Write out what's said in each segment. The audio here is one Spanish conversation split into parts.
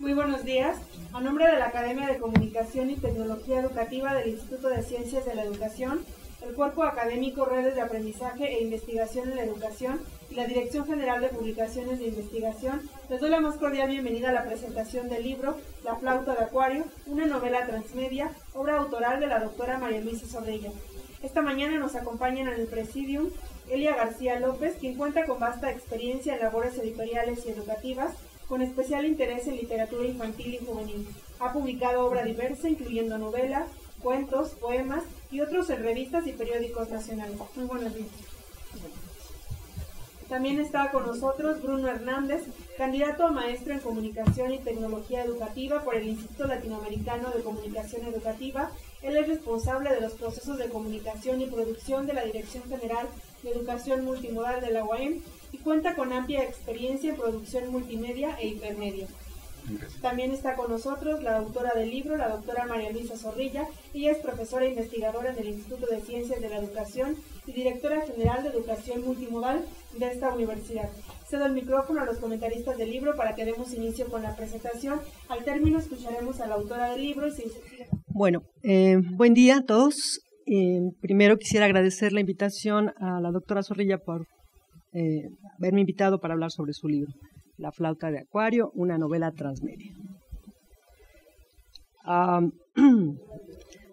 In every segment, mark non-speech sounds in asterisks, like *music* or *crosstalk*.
Muy buenos días. A nombre de la Academia de Comunicación y Tecnología Educativa del Instituto de Ciencias de la Educación, el Cuerpo Académico Redes de Aprendizaje e Investigación en la Educación y la Dirección General de Publicaciones de Investigación, les doy la más cordial bienvenida a la presentación del libro La flauta de acuario, una novela transmedia, obra autoral de la doctora María Luisa Zorrilla. Esta mañana nos acompañan en el Presidium Elia García López, quien cuenta con vasta experiencia en labores editoriales y educativas, con especial interés en literatura infantil y juvenil. Ha publicado obra diversa, incluyendo novelas, cuentos, poemas y otros en revistas y periódicos nacionales. Muy buenos días. También está con nosotros Bruno Hernández, candidato a maestro en Comunicación y Tecnología Educativa por el Instituto Latinoamericano de Comunicación Educativa. Él es responsable de los procesos de comunicación y producción de la Dirección General de Educación Multimodal de la UAM y cuenta con amplia experiencia en producción multimedia e hipermedia. También está con nosotros la autora del libro, la doctora María Luisa Zorrilla. y es profesora e investigadora del Instituto de Ciencias de la Educación y directora general de Educación Multimodal de esta universidad. Cedo el micrófono a los comentaristas del libro para que demos inicio con la presentación. Al término escucharemos a la autora del libro Bueno, eh, buen día a todos. Eh, primero quisiera agradecer la invitación a la doctora Zorrilla por eh, haberme invitado para hablar sobre su libro, La flauta de Acuario, una novela transmedia. *clears throat*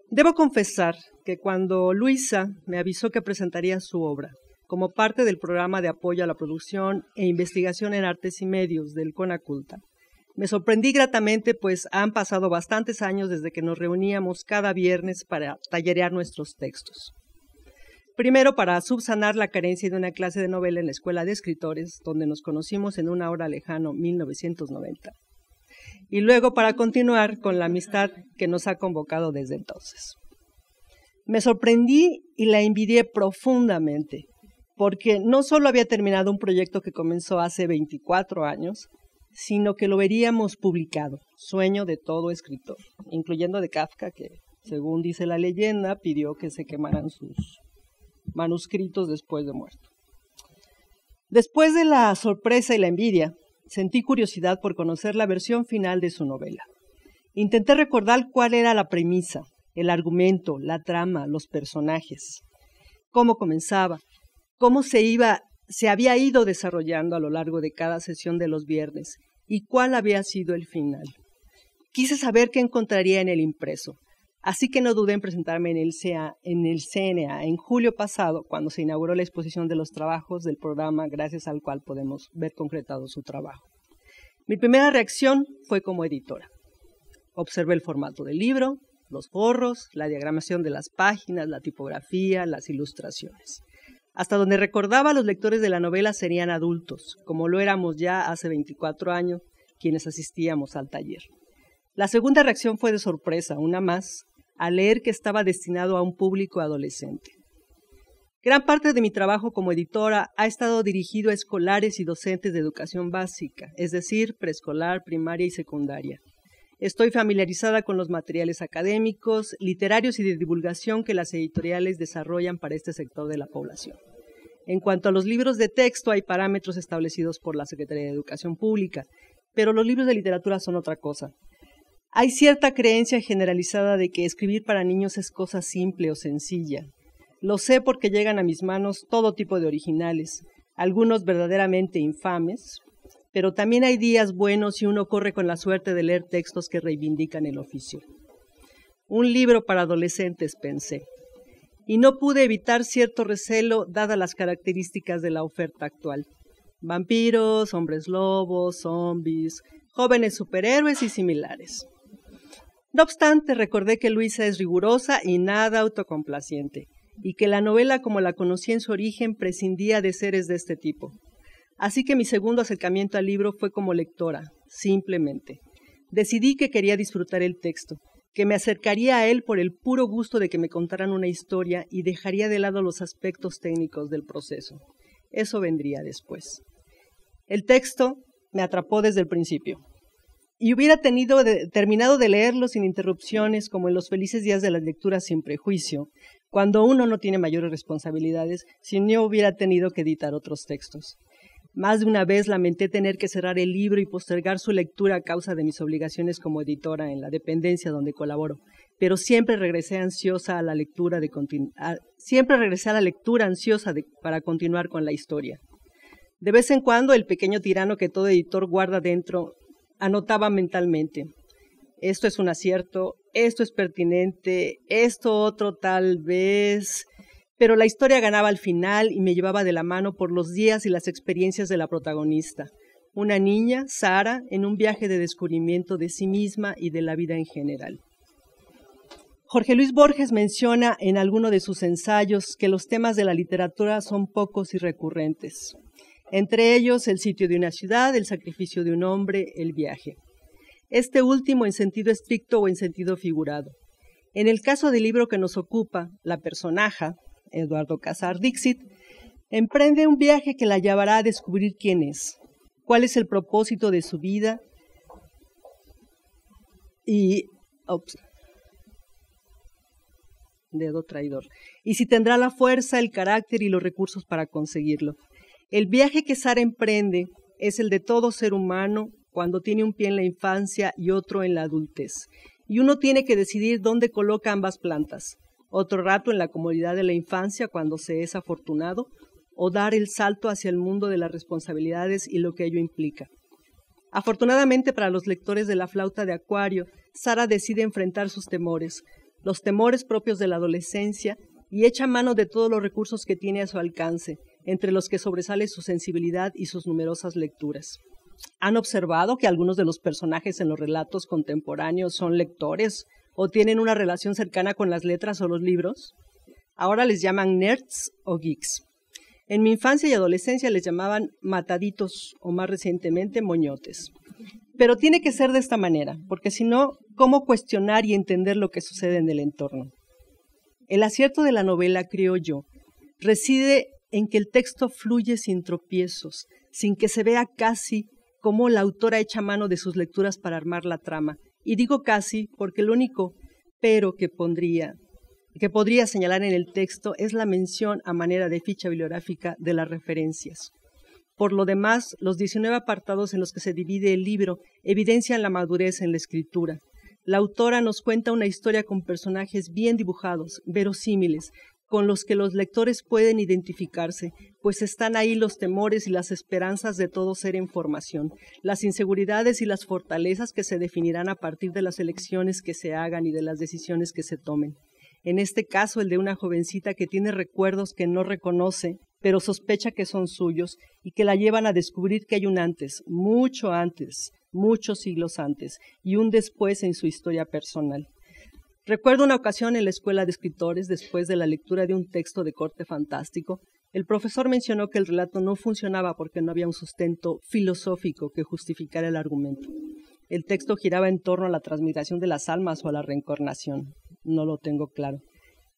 debo confesar que cuando Luisa me avisó que presentaría su obra como parte del programa de apoyo a la producción e investigación en artes y medios del CONACULTA, me sorprendí gratamente, pues han pasado bastantes años desde que nos reuníamos cada viernes para tallerear nuestros textos. Primero, para subsanar la carencia de una clase de novela en la Escuela de Escritores, donde nos conocimos en una hora lejano, 1990. Y luego para continuar con la amistad que nos ha convocado desde entonces. Me sorprendí y la envidié profundamente, porque no solo había terminado un proyecto que comenzó hace 24 años, sino que lo veríamos publicado, sueño de todo escritor, incluyendo de Kafka, que según dice la leyenda, pidió que se quemaran sus manuscritos después de muerto. Después de la sorpresa y la envidia, sentí curiosidad por conocer la versión final de su novela. Intenté recordar cuál era la premisa, el argumento, la trama, los personajes, cómo comenzaba, cómo se iba, se había ido desarrollando a lo largo de cada sesión de los viernes y cuál había sido el final. Quise saber qué encontraría en el impreso, Así que no dudé en presentarme en el, en el CNA en julio pasado, cuando se inauguró la exposición de los trabajos del programa, gracias al cual podemos ver concretado su trabajo. Mi primera reacción fue como editora. Observé el formato del libro, los forros, la diagramación de las páginas, la tipografía, las ilustraciones. Hasta donde recordaba, los lectores de la novela serían adultos, como lo éramos ya hace 24 años quienes asistíamos al taller. La segunda reacción fue de sorpresa, una más, a leer que estaba destinado a un público adolescente. Gran parte de mi trabajo como editora ha estado dirigido a escolares y docentes de educación básica, es decir, preescolar, primaria y secundaria. Estoy familiarizada con los materiales académicos, literarios y de divulgación que las editoriales desarrollan para este sector de la población. En cuanto a los libros de texto, hay parámetros establecidos por la Secretaría de Educación Pública, pero los libros de literatura son otra cosa. Hay cierta creencia generalizada de que escribir para niños es cosa simple o sencilla. Lo sé porque llegan a mis manos todo tipo de originales, algunos verdaderamente infames, pero también hay días buenos y uno corre con la suerte de leer textos que reivindican el oficio. Un libro para adolescentes, pensé, y no pude evitar cierto recelo dada las características de la oferta actual. Vampiros, hombres lobos, zombies, jóvenes superhéroes y similares. No obstante, recordé que Luisa es rigurosa y nada autocomplaciente, y que la novela como la conocí en su origen prescindía de seres de este tipo. Así que mi segundo acercamiento al libro fue como lectora, simplemente. Decidí que quería disfrutar el texto, que me acercaría a él por el puro gusto de que me contaran una historia y dejaría de lado los aspectos técnicos del proceso. Eso vendría después. El texto me atrapó desde el principio y hubiera tenido terminado de leerlo sin interrupciones, como en los felices días de las lecturas sin prejuicio, cuando uno no tiene mayores responsabilidades, si no hubiera tenido que editar otros textos. Más de una vez lamenté tener que cerrar el libro y postergar su lectura a causa de mis obligaciones como editora en la dependencia donde colaboro, pero siempre regresé ansiosa a la lectura siempre regresé a la lectura ansiosa para continuar con la historia. De vez en cuando el pequeño tirano que todo editor guarda dentro anotaba mentalmente. Esto es un acierto, esto es pertinente, esto otro tal vez. Pero la historia ganaba al final y me llevaba de la mano por los días y las experiencias de la protagonista, una niña, Sara, en un viaje de descubrimiento de sí misma y de la vida en general. Jorge Luis Borges menciona en alguno de sus ensayos que los temas de la literatura son pocos y recurrentes entre ellos el sitio de una ciudad, el sacrificio de un hombre, el viaje. Este último en sentido estricto o en sentido figurado. En el caso del libro que nos ocupa, la personaja, Eduardo Casar Dixit, emprende un viaje que la llevará a descubrir quién es, cuál es el propósito de su vida y... dedo traidor. Y si tendrá la fuerza, el carácter y los recursos para conseguirlo. El viaje que Sara emprende es el de todo ser humano cuando tiene un pie en la infancia y otro en la adultez. Y uno tiene que decidir dónde coloca ambas plantas. Otro rato en la comodidad de la infancia cuando se es afortunado o dar el salto hacia el mundo de las responsabilidades y lo que ello implica. Afortunadamente para los lectores de La flauta de Acuario, Sara decide enfrentar sus temores, los temores propios de la adolescencia, y echa mano de todos los recursos que tiene a su alcance, entre los que sobresale su sensibilidad y sus numerosas lecturas. ¿Han observado que algunos de los personajes en los relatos contemporáneos son lectores o tienen una relación cercana con las letras o los libros? Ahora les llaman nerds o geeks. En mi infancia y adolescencia les llamaban mataditos o más recientemente moñotes. Pero tiene que ser de esta manera, porque si no, ¿cómo cuestionar y entender lo que sucede en el entorno? El acierto de la novela, creo yo, reside en que el texto fluye sin tropiezos, sin que se vea casi cómo la autora echa mano de sus lecturas para armar la trama. Y digo casi porque lo único pero que pondría que podría señalar en el texto es la mención a manera de ficha bibliográfica de las referencias. Por lo demás, los 19 apartados en los que se divide el libro evidencian la madurez en la escritura. La autora nos cuenta una historia con personajes bien dibujados, verosímiles, con los que los lectores pueden identificarse, pues están ahí los temores y las esperanzas de todo ser en formación, las inseguridades y las fortalezas que se definirán a partir de las elecciones que se hagan y de las decisiones que se tomen. En este caso, el de una jovencita que tiene recuerdos que no reconoce, pero sospecha que son suyos y que la llevan a descubrir que hay un antes, mucho antes, muchos siglos antes, y un después en su historia personal. Recuerdo una ocasión en la escuela de escritores, después de la lectura de un texto de corte fantástico, el profesor mencionó que el relato no funcionaba porque no había un sustento filosófico que justificara el argumento. El texto giraba en torno a la transmigración de las almas o a la reencarnación. No lo tengo claro.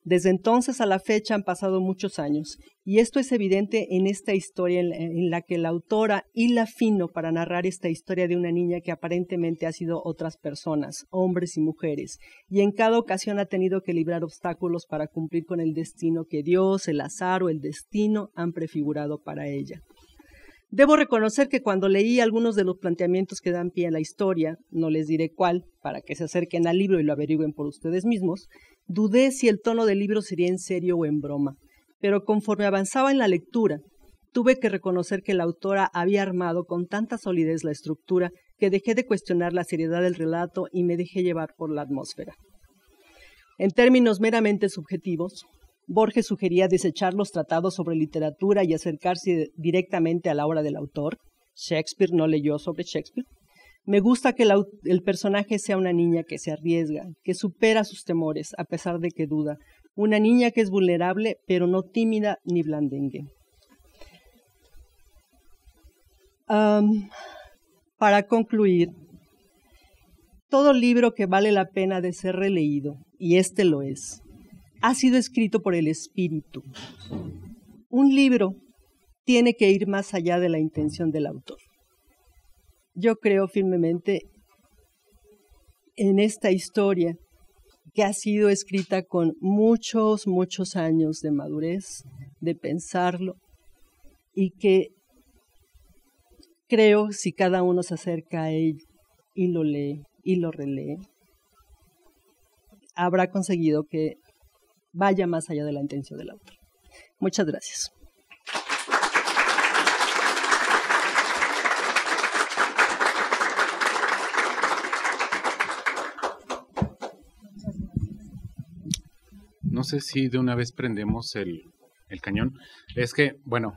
Desde entonces a la fecha han pasado muchos años y esto es evidente en esta historia en la, que la autora hila fino para narrar esta historia de una niña que aparentemente ha sido otras personas, hombres y mujeres, y en cada ocasión ha tenido que librar obstáculos para cumplir con el destino que Dios, el azar o el destino han prefigurado para ella. Debo reconocer que cuando leí algunos de los planteamientos que dan pie a la historia, no les diré cuál, para que se acerquen al libro y lo averigüen por ustedes mismos, Dudé si el tono del libro sería en serio o en broma, pero conforme avanzaba en la lectura, tuve que reconocer que la autora había armado con tanta solidez la estructura que dejé de cuestionar la seriedad del relato y me dejé llevar por la atmósfera. En términos meramente subjetivos, Borges sugería desechar los tratados sobre literatura y acercarse directamente a la obra del autor. Shakespeare no leyó sobre Shakespeare. Me gusta que el personaje sea una niña que se arriesga, que supera sus temores a pesar de que duda, una niña que es vulnerable pero no tímida ni blandengue. para concluir, todo libro que vale la pena de ser releído, y este lo es, ha sido escrito por el espíritu. Un libro tiene que ir más allá de la intención del autor. Yo creo firmemente en esta historia que ha sido escrita con muchos, muchos años de madurez, de pensarlo, y que creo si cada uno se acerca a él y lo lee y lo relee, habrá conseguido que vaya más allá de la intención del autor. Muchas gracias. No sé si de una vez prendemos el, cañón. Es que, bueno,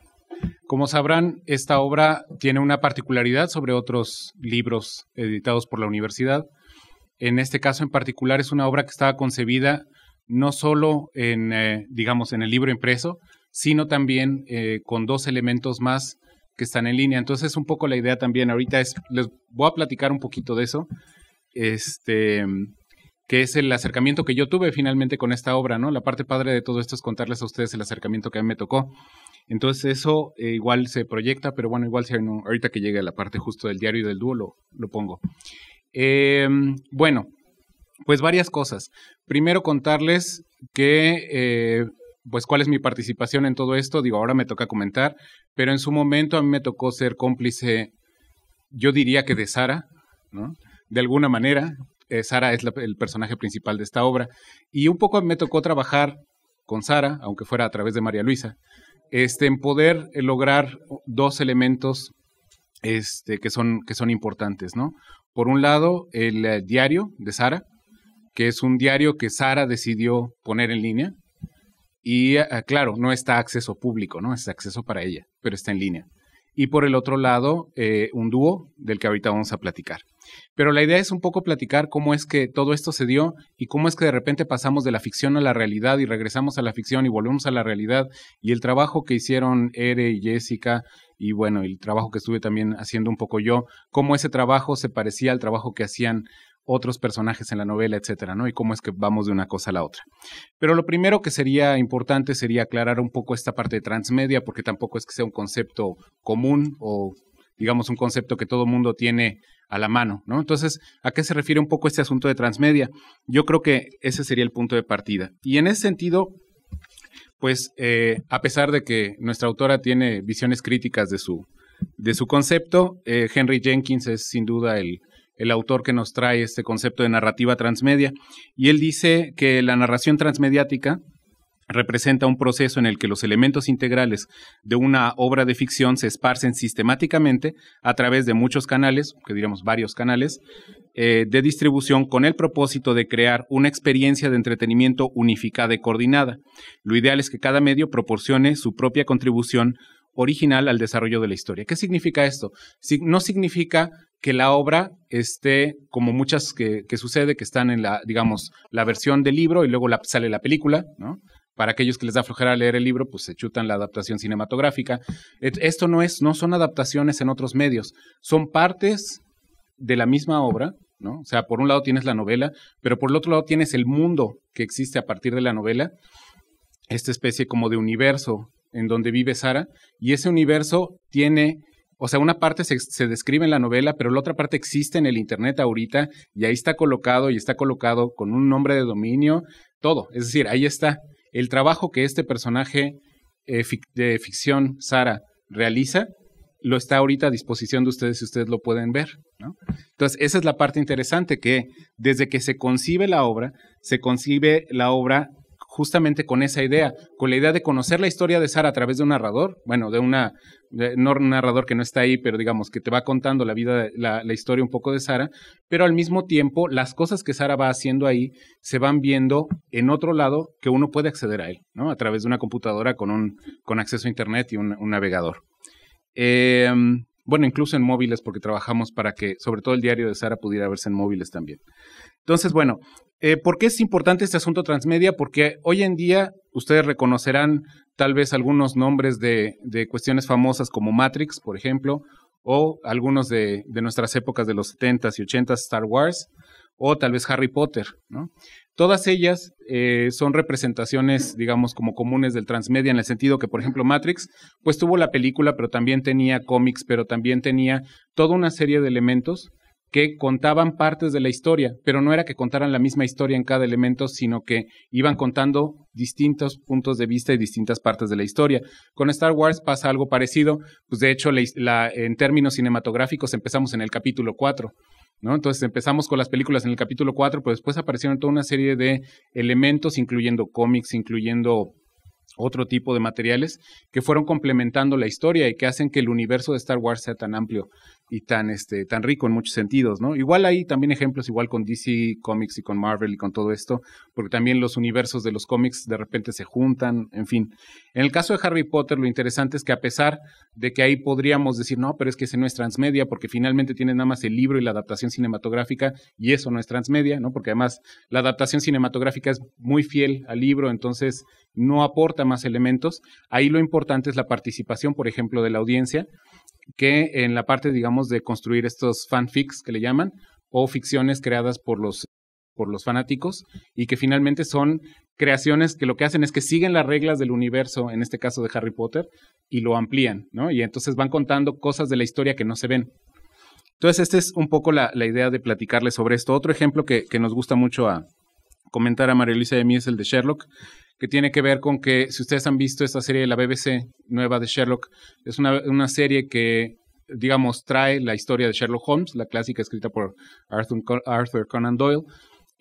como sabrán, esta obra tiene una particularidad sobre otros libros editados por la universidad. En este caso en particular es una obra que estaba concebida no solo en, eh, digamos, en el libro impreso, sino también eh, con dos elementos más que están en línea. Entonces, un poco la idea también ahorita es, les voy a platicar un poquito de eso. Este, que es el acercamiento que yo tuve finalmente con esta obra, ¿no? La parte padre de todo esto es contarles a ustedes el acercamiento que a mí me tocó. Entonces eso eh, igual se proyecta, pero bueno, igual ahorita que llegue a la parte justo del diario y del dúo lo, pongo. Em, bueno, pues varias cosas. Primero contarles que, eh, pues cuál es mi participación en todo esto. Digo, ahora me toca comentar, pero en su momento a mí me tocó ser cómplice, yo diría que de Sara, ¿no? De alguna manera, eh, Sara es el personaje principal de esta obra. Y un poco me tocó trabajar con Sara, aunque fuera a través de María Luisa, este, en poder eh, lograr dos elementos este, que, son, que son importantes, ¿no? Por un lado, el eh, diario de Sara, que es un diario que Sara decidió poner en línea. Y ah, claro, no está acceso público, ¿no? Es acceso para ella, pero está en línea. Y por el otro lado, un dúo del que ahorita vamos a platicar. Pero la idea es un poco platicar cómo es que todo esto se dio y cómo es que de repente pasamos de la ficción a la realidad y regresamos a la ficción y volvemos a la realidad y el trabajo que hicieron Ere y Jessica y bueno, el trabajo que estuve también haciendo un poco yo, cómo ese trabajo se parecía al trabajo que hacían otros personajes en la novela, etcétera, ¿no? Y cómo es que vamos de una cosa a la otra. Pero lo primero que sería importante sería aclarar un poco esta parte de transmedia, porque tampoco es que sea un concepto común o digamos, un concepto que todo mundo tiene a la mano, ¿no? Entonces, ¿a qué se refiere un poco este asunto de transmedia? Yo creo que ese sería el punto de partida. Y en ese sentido, pues, eh, a pesar de que nuestra autora tiene visiones críticas de su, de su concepto, eh, Henry Jenkins es sin duda el, el autor que nos trae este concepto de narrativa transmedia, y él dice que la narración transmediática representa un proceso en el que los elementos integrales de una obra de ficción se esparcen sistemáticamente a través de muchos canales, que diríamos varios canales, eh, de distribución con el propósito de crear una experiencia de entretenimiento unificada y coordinada. Lo ideal es que cada medio proporcione su propia contribución original al desarrollo de la historia. ¿Qué significa esto? No significa que la obra esté como muchas que, sucede, que están en la, digamos, la versión del libro y luego sale la película, ¿no? para aquellos que les da flojera leer el libro, pues se chutan la adaptación cinematográfica. Esto no es, no son adaptaciones en otros medios, son partes de la misma obra, ¿no? O sea, por un lado tienes la novela, pero por el otro lado tienes el mundo que existe a partir de la novela, esta especie como de universo en donde vive Sara, y ese universo tiene o sea, una parte se, se, describe en la novela, pero la otra parte existe en el Internet ahorita y ahí está colocado y está colocado con un nombre de dominio, todo. Es decir, ahí está el trabajo que este personaje eh, de ficción, Sara, realiza, lo está ahorita a disposición de ustedes y ustedes lo pueden ver. Entonces, esa es la parte interesante, que desde que se concibe la obra, se concibe la obra justamente con esa idea, con la idea de conocer la historia de Sara a través de un narrador, bueno, de una un narrador que no está ahí, pero digamos que te va contando la vida, la, la historia un poco de Sara, pero al mismo tiempo las cosas que Sara va haciendo ahí se van viendo en otro lado que uno puede acceder a él, ¿no? A través de una computadora con un con acceso a internet y un, navegador. Em, bueno, incluso en móviles, porque trabajamos para que, sobre todo el diario de Sara, pudiera verse en móviles también. Entonces, bueno, eh, ¿Por qué es importante este asunto transmedia? Porque hoy en día ustedes reconocerán tal vez algunos nombres de, cuestiones famosas como Matrix, por ejemplo, o algunos de, nuestras épocas de los 70s y 80s, Star Wars, o tal vez Harry Potter. Todas ellas eh, son representaciones, digamos, como comunes del transmedia, en el sentido que, por ejemplo, Matrix, pues tuvo la película, pero también tenía cómics, pero también tenía toda una serie de elementos que contaban partes de la historia, pero no era que contaran la misma historia en cada elemento, sino que iban contando distintos puntos de vista y distintas partes de la historia. Con Star Wars pasa algo parecido, pues de hecho en términos cinematográficos empezamos en el capítulo 4. ¿No? Entonces empezamos con las películas en el capítulo 4, pero después aparecieron toda una serie de elementos, incluyendo cómics, incluyendo otro tipo de materiales que fueron complementando la historia y que hacen que el universo de Star Wars sea tan amplio y tan este tan rico en muchos sentidos, ¿no? Igual hay también ejemplos igual con DC Comics y con Marvel y con todo esto, porque también los universos de los cómics de repente se juntan, en fin. En el caso de Harry Potter lo interesante es que a pesar de que ahí podríamos decir, "No, pero es que ese no es transmedia porque finalmente tienen nada más el libro y la adaptación cinematográfica y eso no es transmedia", ¿no? Porque además la adaptación cinematográfica es muy fiel al libro, entonces no aporta más elementos. Ahí lo importante es la participación, por ejemplo, de la audiencia, que en la parte, digamos, de construir estos fanfics que le llaman, o ficciones creadas por los, por los fanáticos, y que finalmente son creaciones que lo que hacen es que siguen las reglas del universo, en este caso de Harry Potter, y lo amplían, ¿no? Y entonces van contando cosas de la historia que no se ven. Entonces, esta es un poco la, idea de platicarles sobre esto. Otro ejemplo que nos gusta mucho a, comentar a María Luisa de mí es el de Sherlock, que tiene que ver con que, si ustedes han visto esta serie de la BBC nueva de Sherlock, es una, serie que, digamos, trae la historia de Sherlock Holmes, la clásica escrita por Arthur, Arthur Conan Doyle,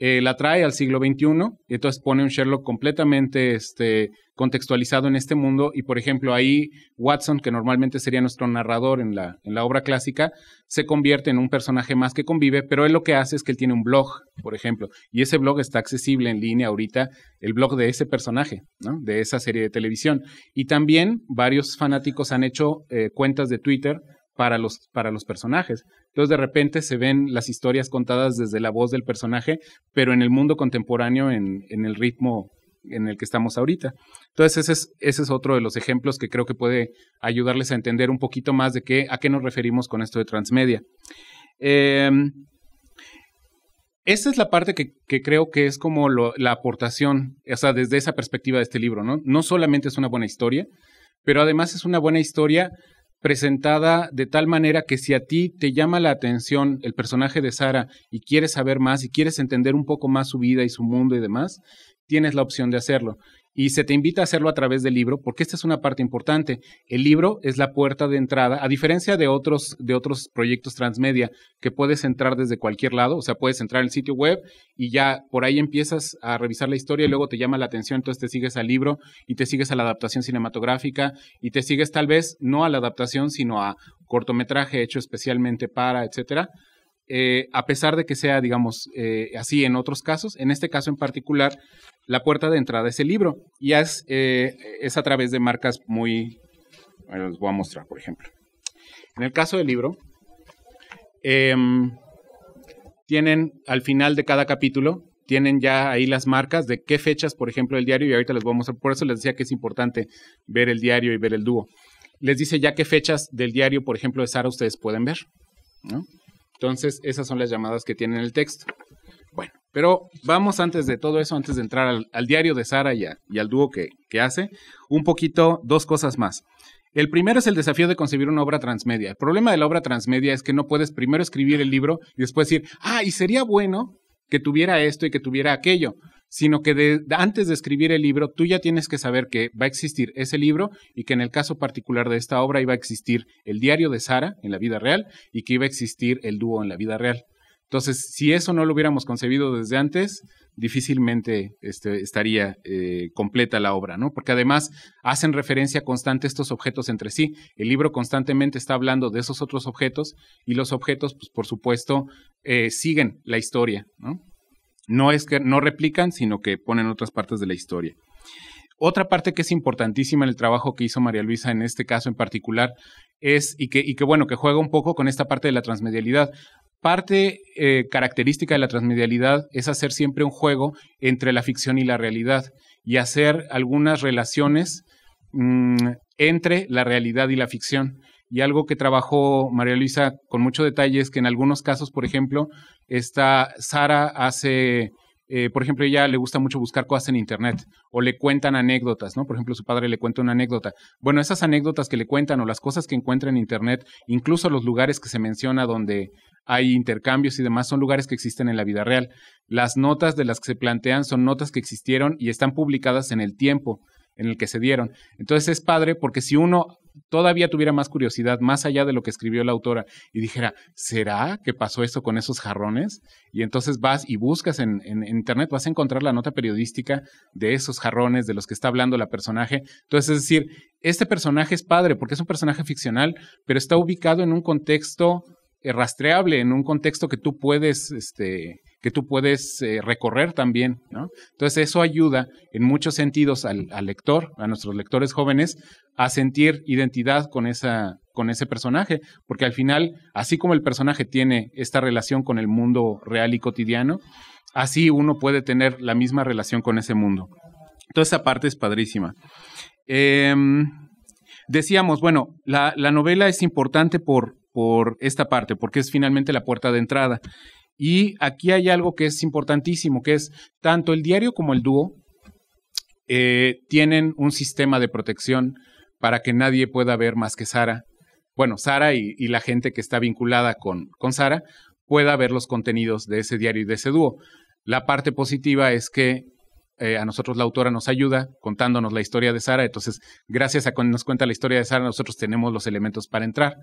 eh, la trae al siglo XXI, y entonces pone un Sherlock completamente este, contextualizado en este mundo, y por ejemplo ahí Watson, que normalmente sería nuestro narrador en la, en la obra clásica, se convierte en un personaje más que convive, pero él lo que hace es que él tiene un blog, por ejemplo, y ese blog está accesible en línea ahorita, el blog de ese personaje, ¿no? de esa serie de televisión. Y también varios fanáticos han hecho eh, cuentas de Twitter para los, para los personajes. Entonces de repente se ven las historias contadas desde la voz del personaje, pero en el mundo contemporáneo, en, el ritmo en el que estamos ahorita. Entonces, ese es, ese es otro de los ejemplos que creo que puede ayudarles a entender un poquito más de qué, a qué nos referimos con esto de transmedia. Em, esta es la parte que, creo que es como la aportación, o sea, desde esa perspectiva de este libro, ¿no? No solamente es una buena historia, pero además es una buena historia presentada de tal manera que si a ti te llama la atención el personaje de Sara y quieres saber más y quieres entender un poco más su vida y su mundo y demás, tienes la opción de hacerlo y se te invita a hacerlo a través del libro, porque esta es una parte importante. El libro es la puerta de entrada, a diferencia de otros, de otros proyectos transmedia, que puedes entrar desde cualquier lado, o sea, puedes entrar al sitio web y ya por ahí empiezas a revisar la historia y luego te llama la atención, entonces te sigues al libro y te sigues a la adaptación cinematográfica y te sigues tal vez no a la adaptación, sino a cortometraje hecho especialmente para, etcétera. Eh, a pesar de que sea, digamos, eh, así en otros casos, en este caso en particular, la puerta de entrada es el libro y es, eh, es a través de marcas muy... Bueno, les voy a mostrar, por ejemplo. En el caso del libro, em, tienen al final de cada capítulo, tienen ya ahí las marcas de qué fechas, por ejemplo, el diario, y ahorita les voy a mostrar, por eso les decía que es importante ver el diario y ver el dúo. Les dice ya qué fechas del diario, por ejemplo, de Sara ustedes pueden ver. Entonces, esas son las llamadas que tienen el texto. Bueno, pero vamos antes de todo eso, antes de entrar al, diario de Sara y, al dúo que, hace, un poquito, dos cosas más. El primero es el desafío de concebir una obra transmedia. El problema de la obra transmedia es que no puedes primero escribir el libro y después decir, ah, y sería bueno que tuviera esto y que tuviera aquello, sino que antes de escribir el libro tú ya tienes que saber que va a existir ese libro y que en el caso particular de esta obra iba a existir el diario de Sara en la vida real y que iba a existir el dúo en la vida real. Entonces, si eso no lo hubiéramos concebido desde antes, difícilmente este, estaría eh, completa la obra, ¿no? Porque además hacen referencia constante estos objetos entre sí. El libro constantemente está hablando de esos otros objetos y los objetos, pues por supuesto, eh, siguen la historia, ¿no? No es que no replican, sino que ponen otras partes de la historia. Otra parte que es importantísima en el trabajo que hizo María Luisa en este caso en particular es, y que, y que bueno, que juega un poco con esta parte de la transmedialidad. Parte eh, característica de la transmedialidad es hacer siempre un juego entre la ficción y la realidad y hacer algunas relaciones mm, entre la realidad y la ficción. Y algo que trabajó María Luisa con mucho detalle es que en algunos casos, por ejemplo, esta Sara hace eh, por ejemplo, ella le gusta mucho buscar cosas en Internet o le cuentan anécdotas, ¿no? Por ejemplo, su padre le cuenta una anécdota. Bueno, esas anécdotas que le cuentan o las cosas que encuentra en Internet, incluso los lugares que se menciona donde hay intercambios y demás, son lugares que existen en la vida real. Las notas de las que se plantean son notas que existieron y están publicadas en el tiempo en el que se dieron. Entonces es padre porque si uno todavía tuviera más curiosidad, más allá de lo que escribió la autora, y dijera, ¿será que pasó esto con esos jarrones? Y entonces vas y buscas en, en, internet, vas a encontrar la nota periodística de esos jarrones de los que está hablando la personaje. Entonces, es decir, este personaje es padre porque es un personaje ficcional, pero está ubicado en un contexto eh, rastreable, en un contexto que tú puedes este, que tú puedes eh, recorrer también. ¿no? Entonces eso ayuda en muchos sentidos al, lector, a nuestros lectores jóvenes, a sentir identidad con, esa, con ese personaje, porque al final, así como el personaje tiene esta relación con el mundo real y cotidiano, así uno puede tener la misma relación con ese mundo. Entonces esa parte es padrísima. Em, decíamos, bueno, la, novela es importante por, por esta parte, porque es finalmente la puerta de entrada. Y aquí hay algo que es importantísimo, que es tanto el diario como el dúo eh, tienen un sistema de protección para que nadie pueda ver más que Sara. Bueno, Sara y, la gente que está vinculada con, con Sara pueda ver los contenidos de ese diario y de ese dúo. La parte positiva es que eh, a nosotros la autora nos ayuda contándonos la historia de Sara. Entonces, gracias a cuando nos cuenta la historia de Sara, nosotros tenemos los elementos para entrar.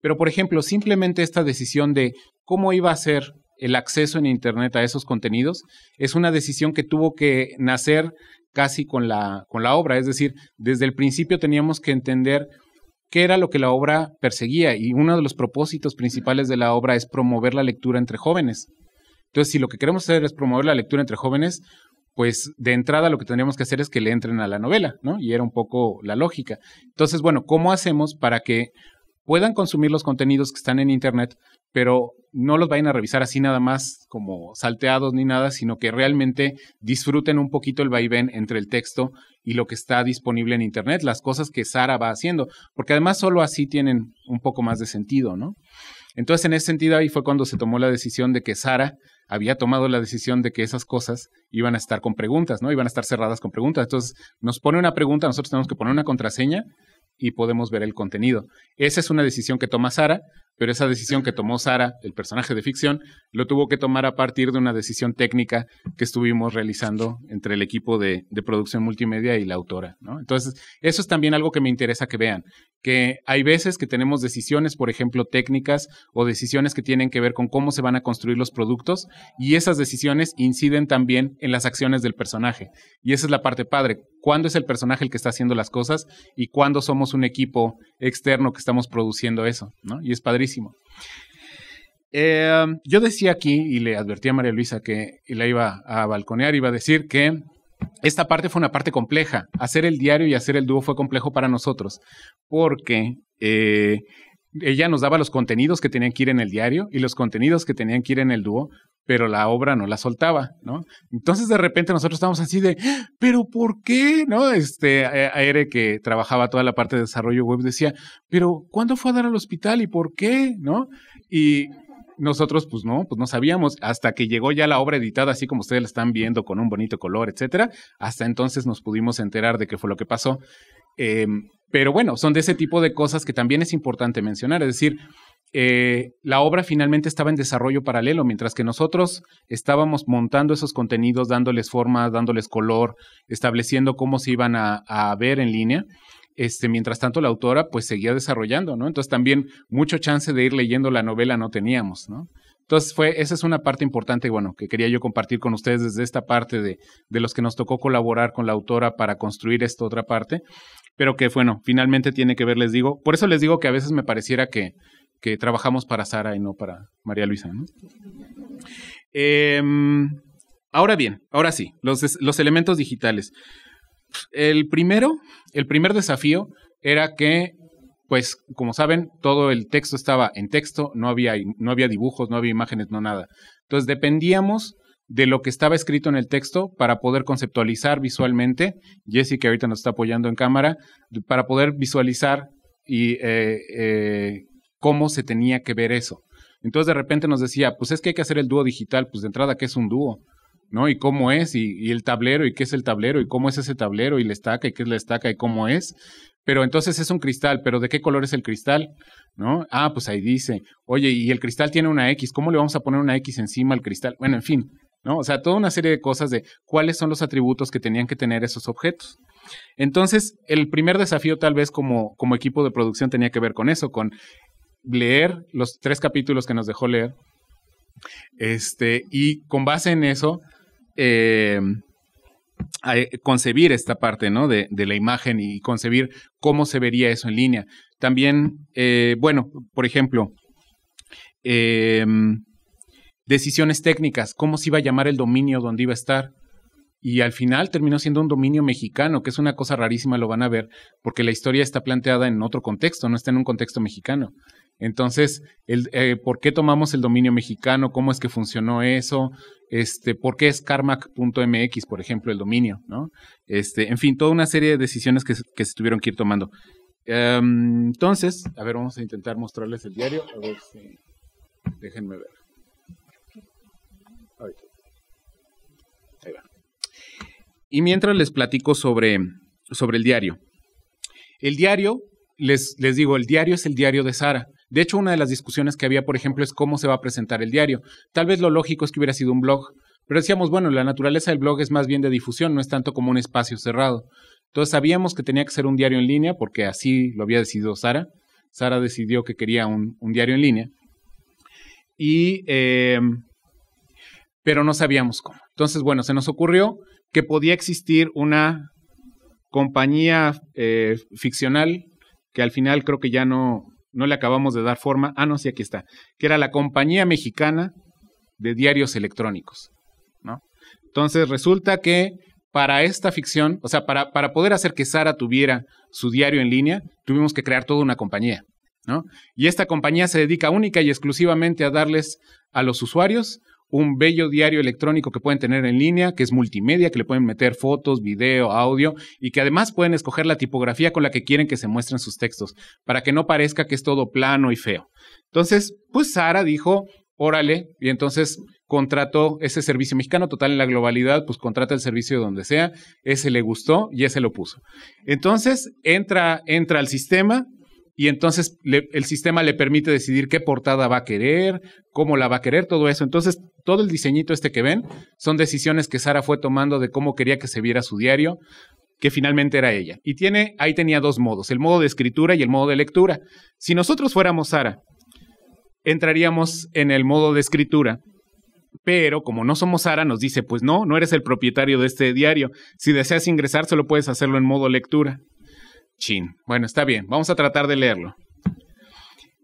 Pero, por ejemplo, simplemente esta decisión de cómo iba a ser el acceso en Internet a esos contenidos es una decisión que tuvo que nacer casi con la, con la obra. Es decir, desde el principio teníamos que entender qué era lo que la obra perseguía y uno de los propósitos principales de la obra es promover la lectura entre jóvenes. Entonces, si lo que queremos hacer es promover la lectura entre jóvenes, pues de entrada lo que tendríamos que hacer es que le entren a la novela, ¿no? Y era un poco la lógica. Entonces, bueno, ¿cómo hacemos para que puedan consumir los contenidos que están en Internet, pero no los vayan a revisar así nada más como salteados ni nada, sino que realmente disfruten un poquito el vaivén entre el texto y lo que está disponible en Internet, las cosas que Sara va haciendo, porque además solo así tienen un poco más de sentido, ¿no? Entonces, en ese sentido, ahí fue cuando se tomó la decisión de que Sara había tomado la decisión de que esas cosas iban a estar con preguntas, ¿no? Iban a estar cerradas con preguntas. Entonces, nos pone una pregunta, nosotros tenemos que poner una contraseña y podemos ver el contenido. Esa es una decisión que toma Sara, pero esa decisión que tomó Sara, el personaje de ficción, lo tuvo que tomar a partir de una decisión técnica que estuvimos realizando entre el equipo de, producción multimedia y la autora. ¿no? Entonces, eso es también algo que me interesa que vean, que hay veces que tenemos decisiones, por ejemplo, técnicas o decisiones que tienen que ver con cómo se van a construir los productos y esas decisiones inciden también en las acciones del personaje. Y esa es la parte padre, cuándo es el personaje el que está haciendo las cosas y cuándo somos un equipo externo que estamos produciendo eso. Y es padrísimo eh, yo decía aquí, y le advertí a María Luisa que la iba a balconear, iba a decir que esta parte fue una parte compleja. Hacer el diario y hacer el dúo fue complejo para nosotros, porque eh, ella nos daba los contenidos que tenían que ir en el diario y los contenidos que tenían que ir en el dúo, pero la obra no la soltaba, ¿no? Entonces de repente nosotros estábamos así de, pero ¿por qué? ¿No? Este, eh, Aere que trabajaba toda la parte de desarrollo web decía, pero ¿cuándo fue a dar al hospital y por qué? ¿No? Y nosotros pues no, pues no sabíamos, hasta que llegó ya la obra editada, así como ustedes la están viendo, con un bonito color, etcétera, hasta entonces nos pudimos enterar de qué fue lo que pasó. Em, pero bueno, son de ese tipo de cosas que también es importante mencionar, es decir, eh, la obra finalmente estaba en desarrollo paralelo, mientras que nosotros estábamos montando esos contenidos, dándoles forma, dándoles color, estableciendo cómo se iban a, ver en línea. Este, mientras tanto, la autora pues seguía desarrollando, ¿no? Entonces también mucho chance de ir leyendo la novela no teníamos, ¿no? Entonces, fue, esa es una parte importante, bueno, que quería yo compartir con ustedes desde esta parte de, de los que nos tocó colaborar con la autora para construir esta otra parte, pero que, bueno, finalmente tiene que ver, les digo, por eso les digo que a veces me pareciera que, que trabajamos para Sara y no para María Luisa. Em, ahora bien, ahora sí, los, los elementos digitales. El primero, el primer desafío era que, pues, como saben, todo el texto estaba en texto, no había, no había dibujos, no había imágenes, no nada. Entonces dependíamos de lo que estaba escrito en el texto para poder conceptualizar visualmente, Jesse que ahorita nos está apoyando en cámara, para poder visualizar y eh, eh, cómo se tenía que ver eso. Entonces de repente nos decía, pues es que hay que hacer el dúo digital, pues de entrada, ¿qué es un dúo? ¿No? ¿Y cómo es? ¿Y, el tablero? ¿Y qué es el tablero? ¿Y cómo es ese tablero? ¿Y la estaca? ¿Y qué es la estaca? ¿Y cómo es? Pero entonces es un cristal, pero ¿de qué color es el cristal? ¿No? Ah, pues ahí dice, oye, y el cristal tiene una X, ¿cómo le vamos a poner una X encima al cristal? Bueno, en fin, ¿no? O sea, toda una serie de cosas de cuáles son los atributos que tenían que tener esos objetos. Entonces, el primer desafío tal vez como, como equipo de producción tenía que ver con eso, con leer los tres capítulos que nos dejó leer. Este, y con base en eso, eh, concebir esta parte de, la imagen y concebir cómo se vería eso en línea. También, eh, bueno, por ejemplo, em, decisiones técnicas, cómo se iba a llamar el dominio donde iba a estar. Y al final terminó siendo un dominio mexicano, que es una cosa rarísima, lo van a ver, porque la historia está planteada en otro contexto, no está en un contexto mexicano. Entonces, el, eh, ¿por qué tomamos el dominio mexicano? ¿Cómo es que funcionó eso? Este, ¿Por qué es karmac.mx, por ejemplo, el dominio? Este, en fin, toda una serie de decisiones que, se tuvieron que ir tomando. Em, entonces, a ver, vamos a intentar mostrarles el diario. A ver si. Déjenme ver. Ahí va. Y mientras les platico sobre, sobre el diario. El diario, les, les digo, el diario es el diario de Sara. De hecho, una de las discusiones que había, por ejemplo, es cómo se va a presentar el diario. Tal vez lo lógico es que hubiera sido un blog, pero decíamos, bueno, la naturaleza del blog es más bien de difusión, no es tanto como un espacio cerrado. Entonces sabíamos que tenía que ser un diario en línea, porque así lo había decidido Sara. Sara decidió que quería un, diario en línea. Y, em, pero no sabíamos cómo. Entonces, bueno, se nos ocurrió que podía existir una compañía eh, ficcional que al final creo que ya no, no le acabamos de dar forma. Ah, no, sí, aquí está. Que era la Compañía Mexicana de Diarios Electrónicos. Entonces resulta que para esta ficción, o sea, para, para poder hacer que Sara tuviera su diario en línea, tuvimos que crear toda una compañía. Y esta compañía se dedica única y exclusivamente a darles a los usuarios un bello diario electrónico que pueden tener en línea, que es multimedia, que le pueden meter fotos, video, audio y que además pueden escoger la tipografía con la que quieren que se muestren sus textos, para que no parezca que es todo plano y feo. Entonces, pues Sara dijo, órale, y entonces contrató ese servicio mexicano, total en la globalidad, pues contrata el servicio donde sea, ese le gustó y ese lo puso. Entonces, entra, entra al sistema, y entonces el sistema le permite decidir qué portada va a querer, cómo la va a querer, todo eso. Entonces todo el diseñito este que ven son decisiones que Sara fue tomando de cómo quería que se viera su diario, que finalmente era ella. Y tiene, ahí tenía dos modos, el modo de escritura y el modo de lectura. Si nosotros fuéramos Sara, entraríamos en el modo de escritura. Pero como no somos Sara, nos dice, pues no, no eres el propietario de este diario. Si deseas ingresar, solo puedes hacerlo en modo lectura. Chin. Bueno, está bien, vamos a tratar de leerlo.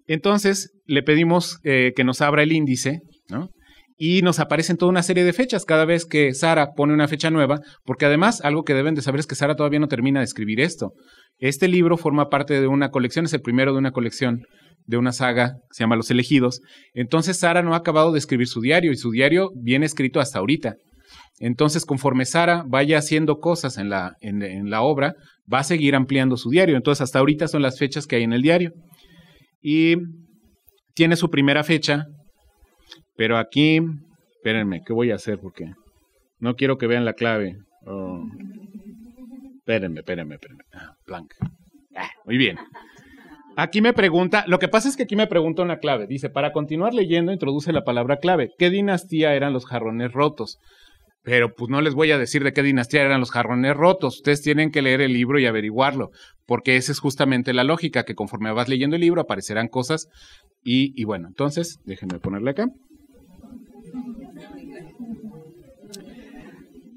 Entonces, le pedimos eh, que nos abra el índice, ¿no? y nos aparecen toda una serie de fechas cada vez que Sara pone una fecha nueva, porque además algo que deben de saber es que Sara todavía no termina de escribir esto. Este libro forma parte de una colección, es el primero de una colección de una saga que se llama Los elegidos. Entonces Sara no ha acabado de escribir su diario y su diario viene escrito hasta ahorita. Entonces, conforme Sara vaya haciendo cosas en la, en la obra, va a seguir ampliando su diario. Entonces, hasta ahorita son las fechas que hay en el diario. Y tiene su primera fecha pero aquí, espérenme, ¿qué voy a hacer? Porque no quiero que vean la clave. Oh. Espérenme, espérenme, espérenme. Ah, ah, muy bien. Aquí me pregunta, lo que pasa es que aquí me pregunta una clave. Dice, para continuar leyendo, introduce la palabra clave. ¿Qué dinastía eran los jarrones rotos? Pero pues no les voy a decir de qué dinastía eran los jarrones rotos. Ustedes tienen que leer el libro y averiguarlo, porque esa es justamente la lógica, que conforme vas leyendo el libro aparecerán cosas. y bueno, entonces, déjenme ponerle acá.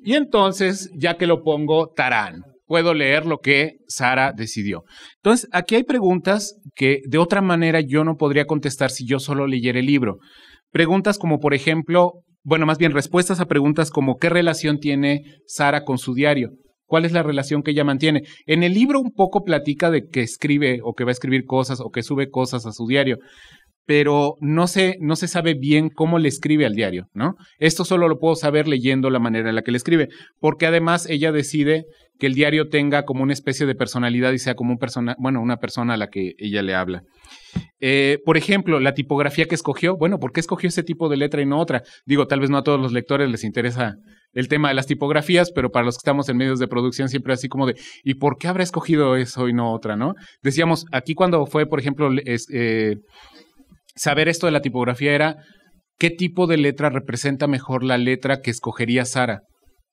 Y entonces, ya que lo pongo tarán, puedo leer lo que Sara decidió. Entonces, aquí hay preguntas que de otra manera yo no podría contestar si yo solo leyera el libro. Preguntas como, por ejemplo, bueno, más bien respuestas a preguntas como ¿qué relación tiene Sara con su diario? ¿Cuál es la relación que ella mantiene? En el libro un poco platica de que escribe o que va a escribir cosas o que sube cosas a su diario, pero no se, no se sabe bien cómo le escribe al diario, ¿no? Esto solo lo puedo saber leyendo la manera en la que le escribe, porque además ella decide que el diario tenga como una especie de personalidad y sea como un persona, bueno, una persona a la que ella le habla. Eh, por ejemplo, la tipografía que escogió, bueno, ¿por qué escogió ese tipo de letra y no otra? Digo, tal vez no a todos los lectores les interesa el tema de las tipografías, pero para los que estamos en medios de producción siempre así como de, ¿y por qué habrá escogido eso y no otra, no? Decíamos, aquí cuando fue, por ejemplo, eh, saber esto de la tipografía era qué tipo de letra representa mejor la letra que escogería Sara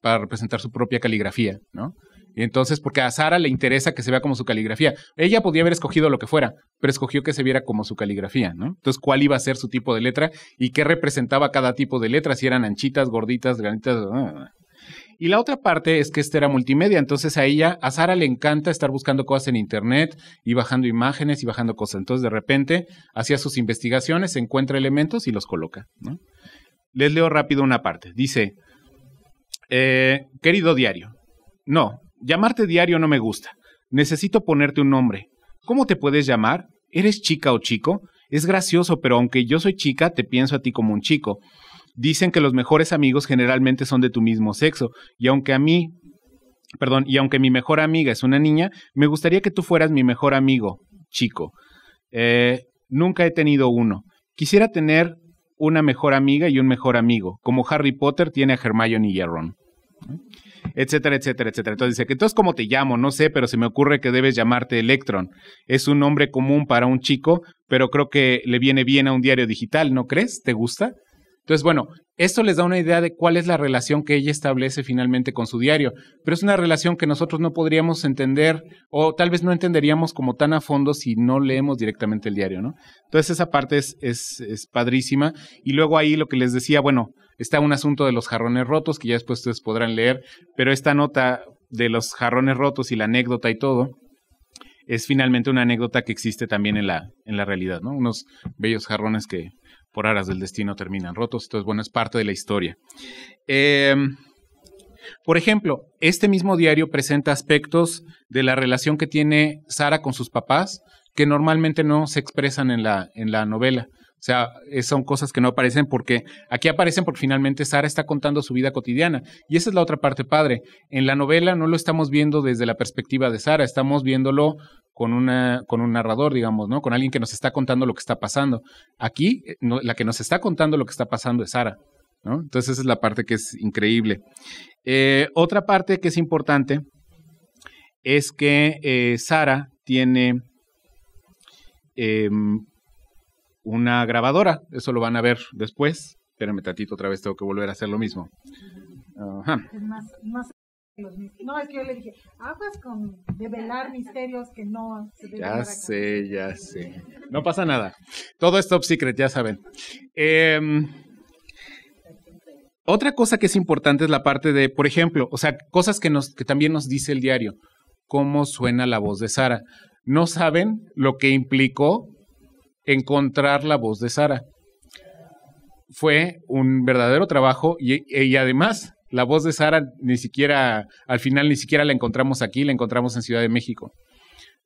para representar su propia caligrafía, ¿no? Y entonces, porque a Sara le interesa que se vea como su caligrafía. Ella podía haber escogido lo que fuera, pero escogió que se viera como su caligrafía, ¿no? Entonces, ¿cuál iba a ser su tipo de letra y qué representaba cada tipo de letra? Si eran anchitas, gorditas, granitas. Ah, y la otra parte es que este era multimedia, entonces a ella, a Sara le encanta estar buscando cosas en internet y bajando imágenes y bajando cosas. Entonces de repente hacía sus investigaciones, encuentra elementos y los coloca. ¿no? Les leo rápido una parte. Dice, eh, querido diario, no, llamarte diario no me gusta. Necesito ponerte un nombre. ¿Cómo te puedes llamar? ¿Eres chica o chico? Es gracioso, pero aunque yo soy chica, te pienso a ti como un chico. Dicen que los mejores amigos generalmente son de tu mismo sexo, y aunque a mí, perdón, y aunque mi mejor amiga es una niña, me gustaría que tú fueras mi mejor amigo, chico. Eh, nunca he tenido uno. Quisiera tener una mejor amiga y un mejor amigo, como Harry Potter tiene a Hermione y a Ron. Etcétera, etcétera, etcétera. Entonces dice que entonces, como te llamo? No sé, pero se me ocurre que debes llamarte Electron. Es un nombre común para un chico, pero creo que le viene bien a un diario digital, ¿no crees? ¿Te gusta? Entonces, bueno, esto les da una idea de cuál es la relación que ella establece finalmente con su diario, pero es una relación que nosotros no podríamos entender o tal vez no entenderíamos como tan a fondo si no leemos directamente el diario, ¿no? Entonces esa parte es, es, es padrísima. Y luego ahí lo que les decía, bueno, está un asunto de los jarrones rotos que ya después ustedes podrán leer, pero esta nota de los jarrones rotos y la anécdota y todo, es finalmente una anécdota que existe también en la, en la realidad, ¿no? Unos bellos jarrones que, por aras del destino terminan rotos. Entonces, bueno, es parte de la historia. Em, por ejemplo, este mismo diario presenta aspectos de la relación que tiene Sara con sus papás que normalmente no se expresan en la, en la novela. O sea, eh, son cosas que no aparecen porque aquí aparecen porque finalmente Sara está contando su vida cotidiana. Y esa es la otra parte padre. En la novela no lo estamos viendo desde la perspectiva de Sara, estamos viéndolo con, una, con un narrador, digamos, ¿no? Con alguien que nos está contando lo que está pasando. Aquí, eh, la que nos está contando lo que está pasando es Sara, ¿no? Entonces esa es la parte que es increíble. Eh, otra parte que es importante es que Sara tiene... Eh, una grabadora. Eso lo van a ver después. Espérame tantito, otra vez tengo que volver a hacer lo mismo. no, es que yo le dije, aguas con develar misterios que no se Ya sé, ya sé. No pasa nada. Todo es top secret, ya saben. Em, otra cosa que es importante es la parte de, por ejemplo, o sea, cosas que, nos, que también nos dice el diario. ¿Cómo suena la voz de Sara? No saben lo que implicó encontrar la voz de Sara. Fue un verdadero trabajo y, además la voz de Sara ni siquiera, al final ni siquiera la encontramos aquí, la encontramos en Ciudad de México.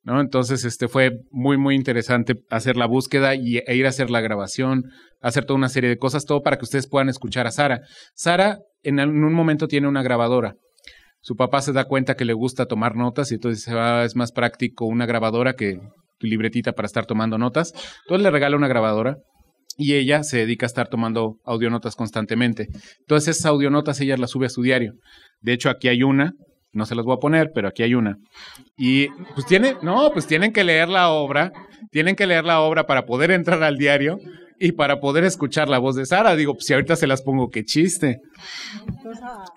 ¿No? Entonces, este fue muy, muy interesante hacer la búsqueda y, e ir a hacer la grabación, hacer toda una serie de cosas, todo para que ustedes puedan escuchar a Sara. Sara en, un momento tiene una grabadora. Su papá se da cuenta que le gusta tomar notas y entonces es más práctico una grabadora que, tu libretita para estar tomando notas. Entonces le regala una grabadora y ella se dedica a estar tomando audionotas constantemente. Entonces esas audionotas ella las sube a su diario. De hecho, aquí hay una, no se las voy a poner, pero aquí hay una. Y pues tiene, no, pues tienen que leer la obra, tienen que leer la obra para poder entrar al diario y para poder escuchar la voz de Sara. Digo, pues si ahorita se las pongo, qué chiste.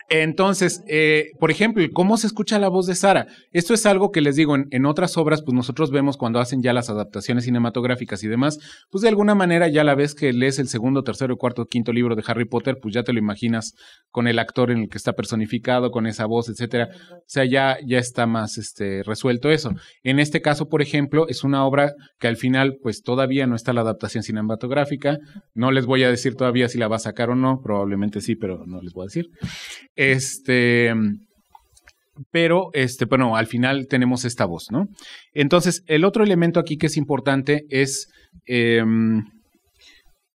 Entonces, eh, por ejemplo, ¿cómo se escucha la voz de Sara? Esto es algo que les digo, en, otras obras, pues nosotros vemos cuando hacen ya las adaptaciones cinematográficas y demás, pues de alguna manera ya la vez que lees el segundo, tercero, cuarto, quinto libro de Harry Potter, pues ya te lo imaginas con el actor en el que está personificado, con esa voz, etcétera. O sea, ya, ya está más este, resuelto eso. En este caso, por ejemplo, es una obra que al final, pues todavía no está la adaptación cinematográfica no les voy a decir todavía si la va a sacar o no, probablemente sí, pero no les voy a decir. Este, pero, este, bueno, al final tenemos esta voz, ¿no? Entonces, el otro elemento aquí que es importante es, em,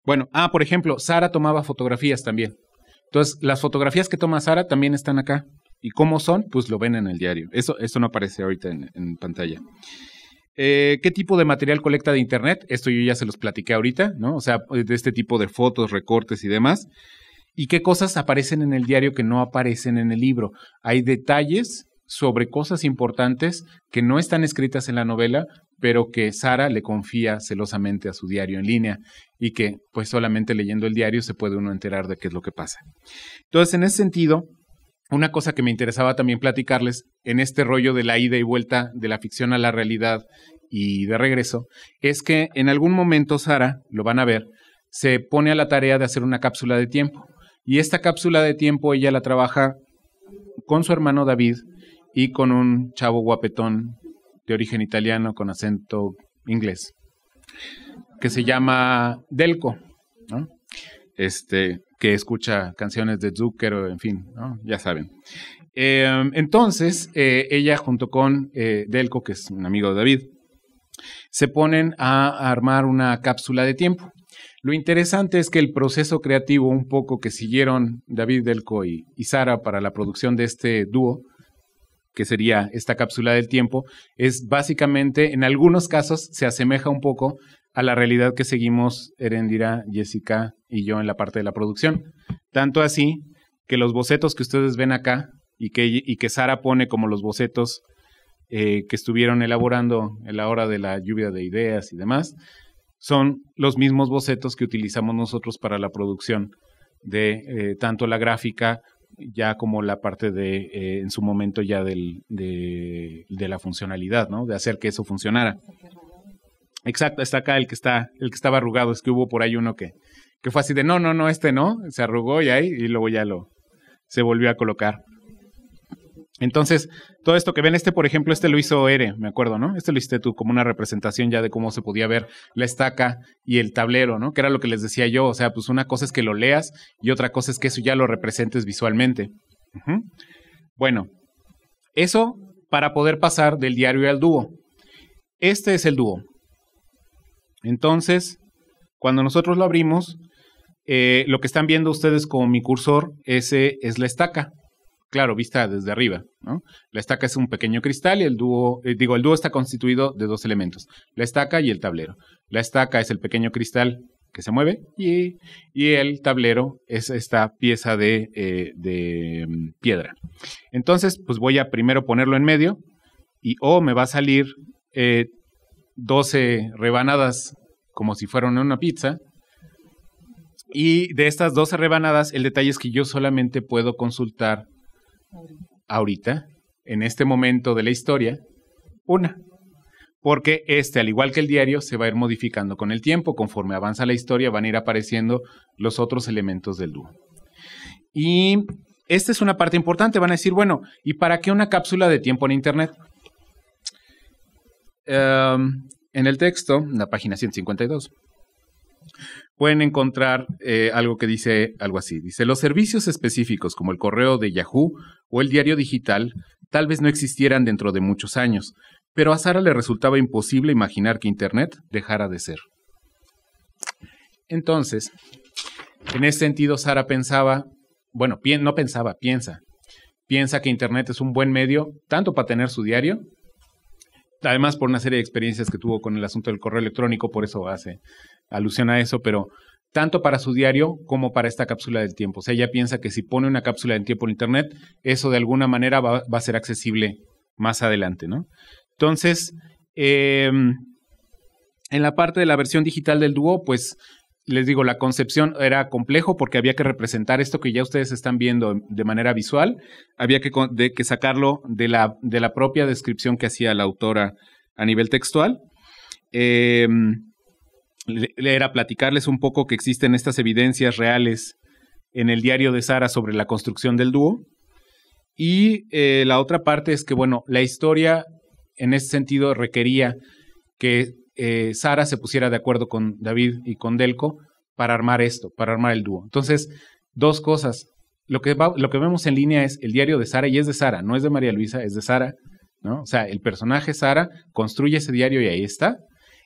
bueno, ah, por ejemplo, Sara tomaba fotografías también. Entonces, las fotografías que toma Sara también están acá. ¿Y cómo son? Pues lo ven en el diario. Eso, no aparece ahorita en, en pantalla. Eh, ¿Qué tipo de material colecta de Internet? Esto yo ya se los platiqué ahorita, ¿no? O sea, de este tipo de fotos, recortes y demás. ¿Y qué cosas aparecen en el diario que no aparecen en el libro? Hay detalles sobre cosas importantes que no están escritas en la novela, pero que Sara le confía celosamente a su diario en línea y que pues solamente leyendo el diario se puede uno enterar de qué es lo que pasa. Entonces, en ese sentido, una cosa que me interesaba también platicarles en este rollo de la ida y vuelta de la ficción a la realidad y de regreso, es que en algún momento Sara, lo van a ver, se pone a la tarea de hacer una cápsula de tiempo. Y esta cápsula de tiempo ella la trabaja con su hermano David y con un chavo guapetón de origen italiano con acento inglés, que se llama Delco, este, que escucha canciones de Zucker, en fin, ya saben. Em, entonces, eh, ella junto con eh, Delco, que es un amigo de David, se ponen a armar una cápsula de tiempo. Lo interesante es que el proceso creativo un poco que siguieron David Delco y, Sara para la producción de este dúo, que sería esta cápsula del tiempo, es básicamente, en algunos casos, se asemeja un poco a la realidad que seguimos Erendira, Jessica y yo en la parte de la producción. Tanto así que los bocetos que ustedes ven acá y que, Sara pone como los bocetos eh, que estuvieron elaborando en la hora de la lluvia de ideas y demás, son los mismos bocetos que utilizamos nosotros para la producción de eh, tanto la gráfica ya como la parte de, eh, en su momento ya del, de, la funcionalidad, ¿no? De hacer que eso funcionara. Exacto, está acá el que está, el que estaba arrugado, es que hubo por ahí uno que, que fue así de no, no, no, este no, se arrugó y ahí, y luego ya lo se volvió a colocar. Entonces, todo esto que ven, este, por ejemplo, este lo hizo Ere, me acuerdo, ¿no? Este lo hiciste tú como una representación ya de cómo se podía ver la estaca y el tablero, ¿no? Que era lo que les decía yo, o sea, pues una cosa es que lo leas y otra cosa es que eso ya lo representes visualmente. Bueno, eso para poder pasar del diario al dúo. Este es el dúo. Entonces, cuando nosotros lo abrimos, eh, lo que están viendo ustedes con mi cursor, ese es la estaca claro, vista desde arriba. La estaca es un pequeño cristal y el dúo, eh, digo, el dúo está constituido de dos elementos, la estaca y el tablero. La estaca es el pequeño cristal que se mueve y, el tablero es esta pieza de, eh, mm, piedra. Entonces, pues voy a primero ponerlo en medio y o oh, me va a salir 12 eh, rebanadas como si fueran una pizza. Y de estas 12 rebanadas, el detalle es que yo solamente puedo consultar Ahorita, en este momento de la historia, una. Porque este, al igual que el diario, se va a ir modificando con el tiempo. Conforme avanza la historia, van a ir apareciendo los otros elementos del dúo. Y esta es una parte importante. Van a decir, bueno, ¿y para qué una cápsula de tiempo en Internet? Em, en el texto, en la página 152, pueden encontrar eh, algo que dice algo así. Dice, los servicios específicos como el correo de Yahoo o el diario digital tal vez no existieran dentro de muchos años, pero a Sara le resultaba imposible imaginar que Internet dejara de ser. Entonces, en ese sentido, Sara pensaba, bueno, no pensaba, piensa, piensa que Internet es un buen medio tanto para tener su diario además por una serie de experiencias que tuvo con el asunto del correo electrónico, por eso hace alusión a eso, pero tanto para su diario como para esta cápsula del tiempo. O sea, ella piensa que si pone una cápsula del tiempo en Internet, eso de alguna manera va, a ser accesible más adelante, ¿no? Entonces, em, en la parte de la versión digital del dúo, pues les digo, la concepción era complejo porque había que representar esto que ya ustedes están viendo de manera visual, había que, que sacarlo de la, de la, propia descripción que hacía la autora a nivel textual. Em, era platicarles un poco que existen estas evidencias reales en el diario de Sara sobre la construcción del dúo. Y eh, la otra parte es que, bueno, la historia en ese sentido requería que eh, Sara se pusiera de acuerdo con David y con Delco para armar esto, para armar el dúo. Entonces, dos cosas. Lo que, lo que vemos en línea es el diario de Sara y es de Sara, no es de María Luisa, es de Sara. ¿no? O sea, el personaje Sara construye ese diario y ahí está.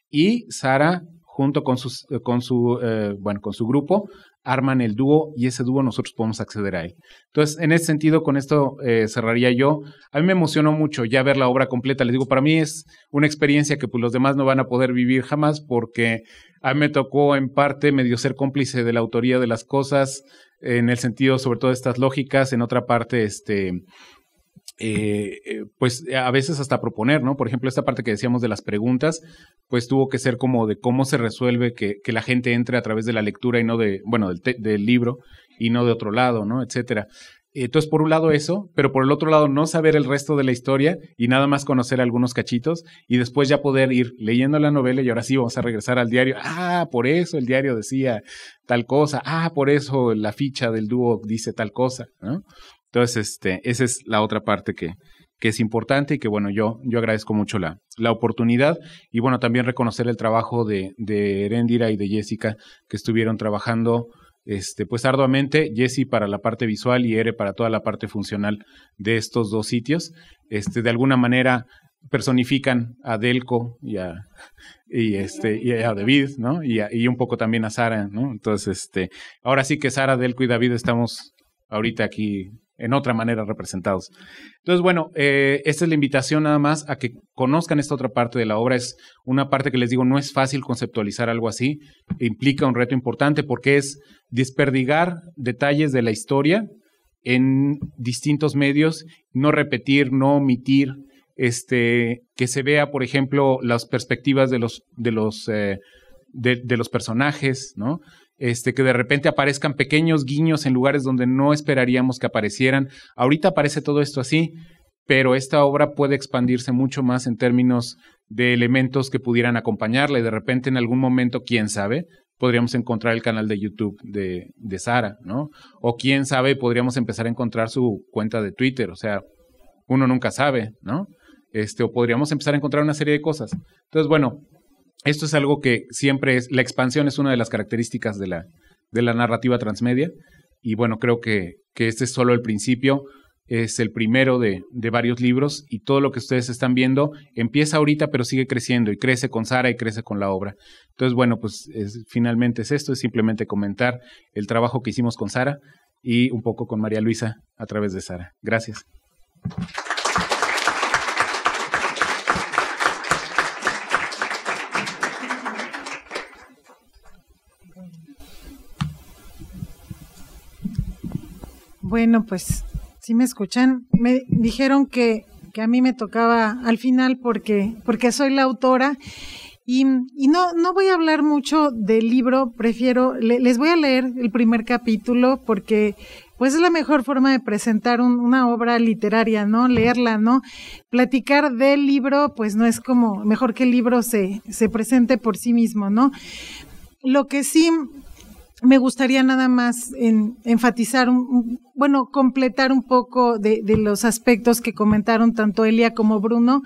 Y Sara, junto con, sus, eh, con, su, eh, bueno, con su grupo, arman el dúo y ese dúo nosotros podemos acceder a él. Entonces, en ese sentido, con esto eh, cerraría yo. A mí me emocionó mucho ya ver la obra completa. Les digo, para mí es una experiencia que pues, los demás no van a poder vivir jamás porque a mí me tocó en parte medio ser cómplice de la autoría de las cosas, en el sentido sobre todo de estas lógicas, en otra parte, este eh, eh, pues a veces hasta proponer, ¿no? Por ejemplo, esta parte que decíamos de las preguntas, pues tuvo que ser como de cómo se resuelve que, la gente entre a través de la lectura y no de, bueno, del, del libro y no de otro lado, ¿no? Etcétera. Entonces, por un lado eso, pero por el otro lado no saber el resto de la historia y nada más conocer algunos cachitos y después ya poder ir leyendo la novela y ahora sí vamos a regresar al diario. Ah, por eso el diario decía tal cosa. Ah, por eso la ficha del dúo dice tal cosa. ¿no? Entonces, este, esa es la otra parte que, que es importante y que bueno, yo, yo agradezco mucho la, la oportunidad y bueno, también reconocer el trabajo de, de y de Jessica que estuvieron trabajando este, pues arduamente, Jesse para la parte visual y Ere para toda la parte funcional de estos dos sitios. Este, de alguna manera personifican a Delco y a, y este, y a David, ¿no? Y, y un poco también a Sara, ¿no? Entonces, este, ahora sí que Sara, Delco y David estamos ahorita aquí en otra manera representados. Entonces, bueno, eh, esta es la invitación nada más a que conozcan esta otra parte de la obra. Es una parte que les digo, no es fácil conceptualizar algo así, implica un reto importante porque es desperdigar detalles de la historia en distintos medios, no repetir, no omitir, este, que se vea, por ejemplo, las perspectivas de los, de los, eh, de los personajes, ¿no? Este, que de repente aparezcan pequeños guiños en lugares donde no esperaríamos que aparecieran. Ahorita aparece todo esto así, pero esta obra puede expandirse mucho más en términos de elementos que pudieran acompañarla y de repente en algún momento, quién sabe, podríamos encontrar el canal de YouTube de, de Sara, ¿no? O quién sabe, podríamos empezar a encontrar su cuenta de Twitter, o sea, uno nunca sabe, ¿no? Este, o podríamos empezar a encontrar una serie de cosas. Entonces, bueno, esto es algo que siempre es, la expansión es una de las características de la, de la narrativa transmedia y bueno, creo que, este es solo el principio es el primero de, varios libros y todo lo que ustedes están viendo empieza ahorita pero sigue creciendo y crece con Sara y crece con la obra. Entonces, bueno, pues finalmente es esto, es simplemente comentar el trabajo que hicimos con Sara y un poco con María Luisa a través de Sara. Gracias. Bueno, pues, si me escuchan, me dijeron que, que a mí me tocaba al final porque, porque soy la autora. Y, y, no, no voy a hablar mucho del libro, prefiero, les voy a leer el primer capítulo porque pues es la mejor forma de presentar una obra literaria, ¿no? Leerla, ¿no? Platicar del libro, pues no es como, mejor que el libro se, se presente por sí mismo, ¿no? Lo que sí me gustaría nada más enfatizar, bueno, completar un poco de, los aspectos que comentaron tanto Elia como Bruno,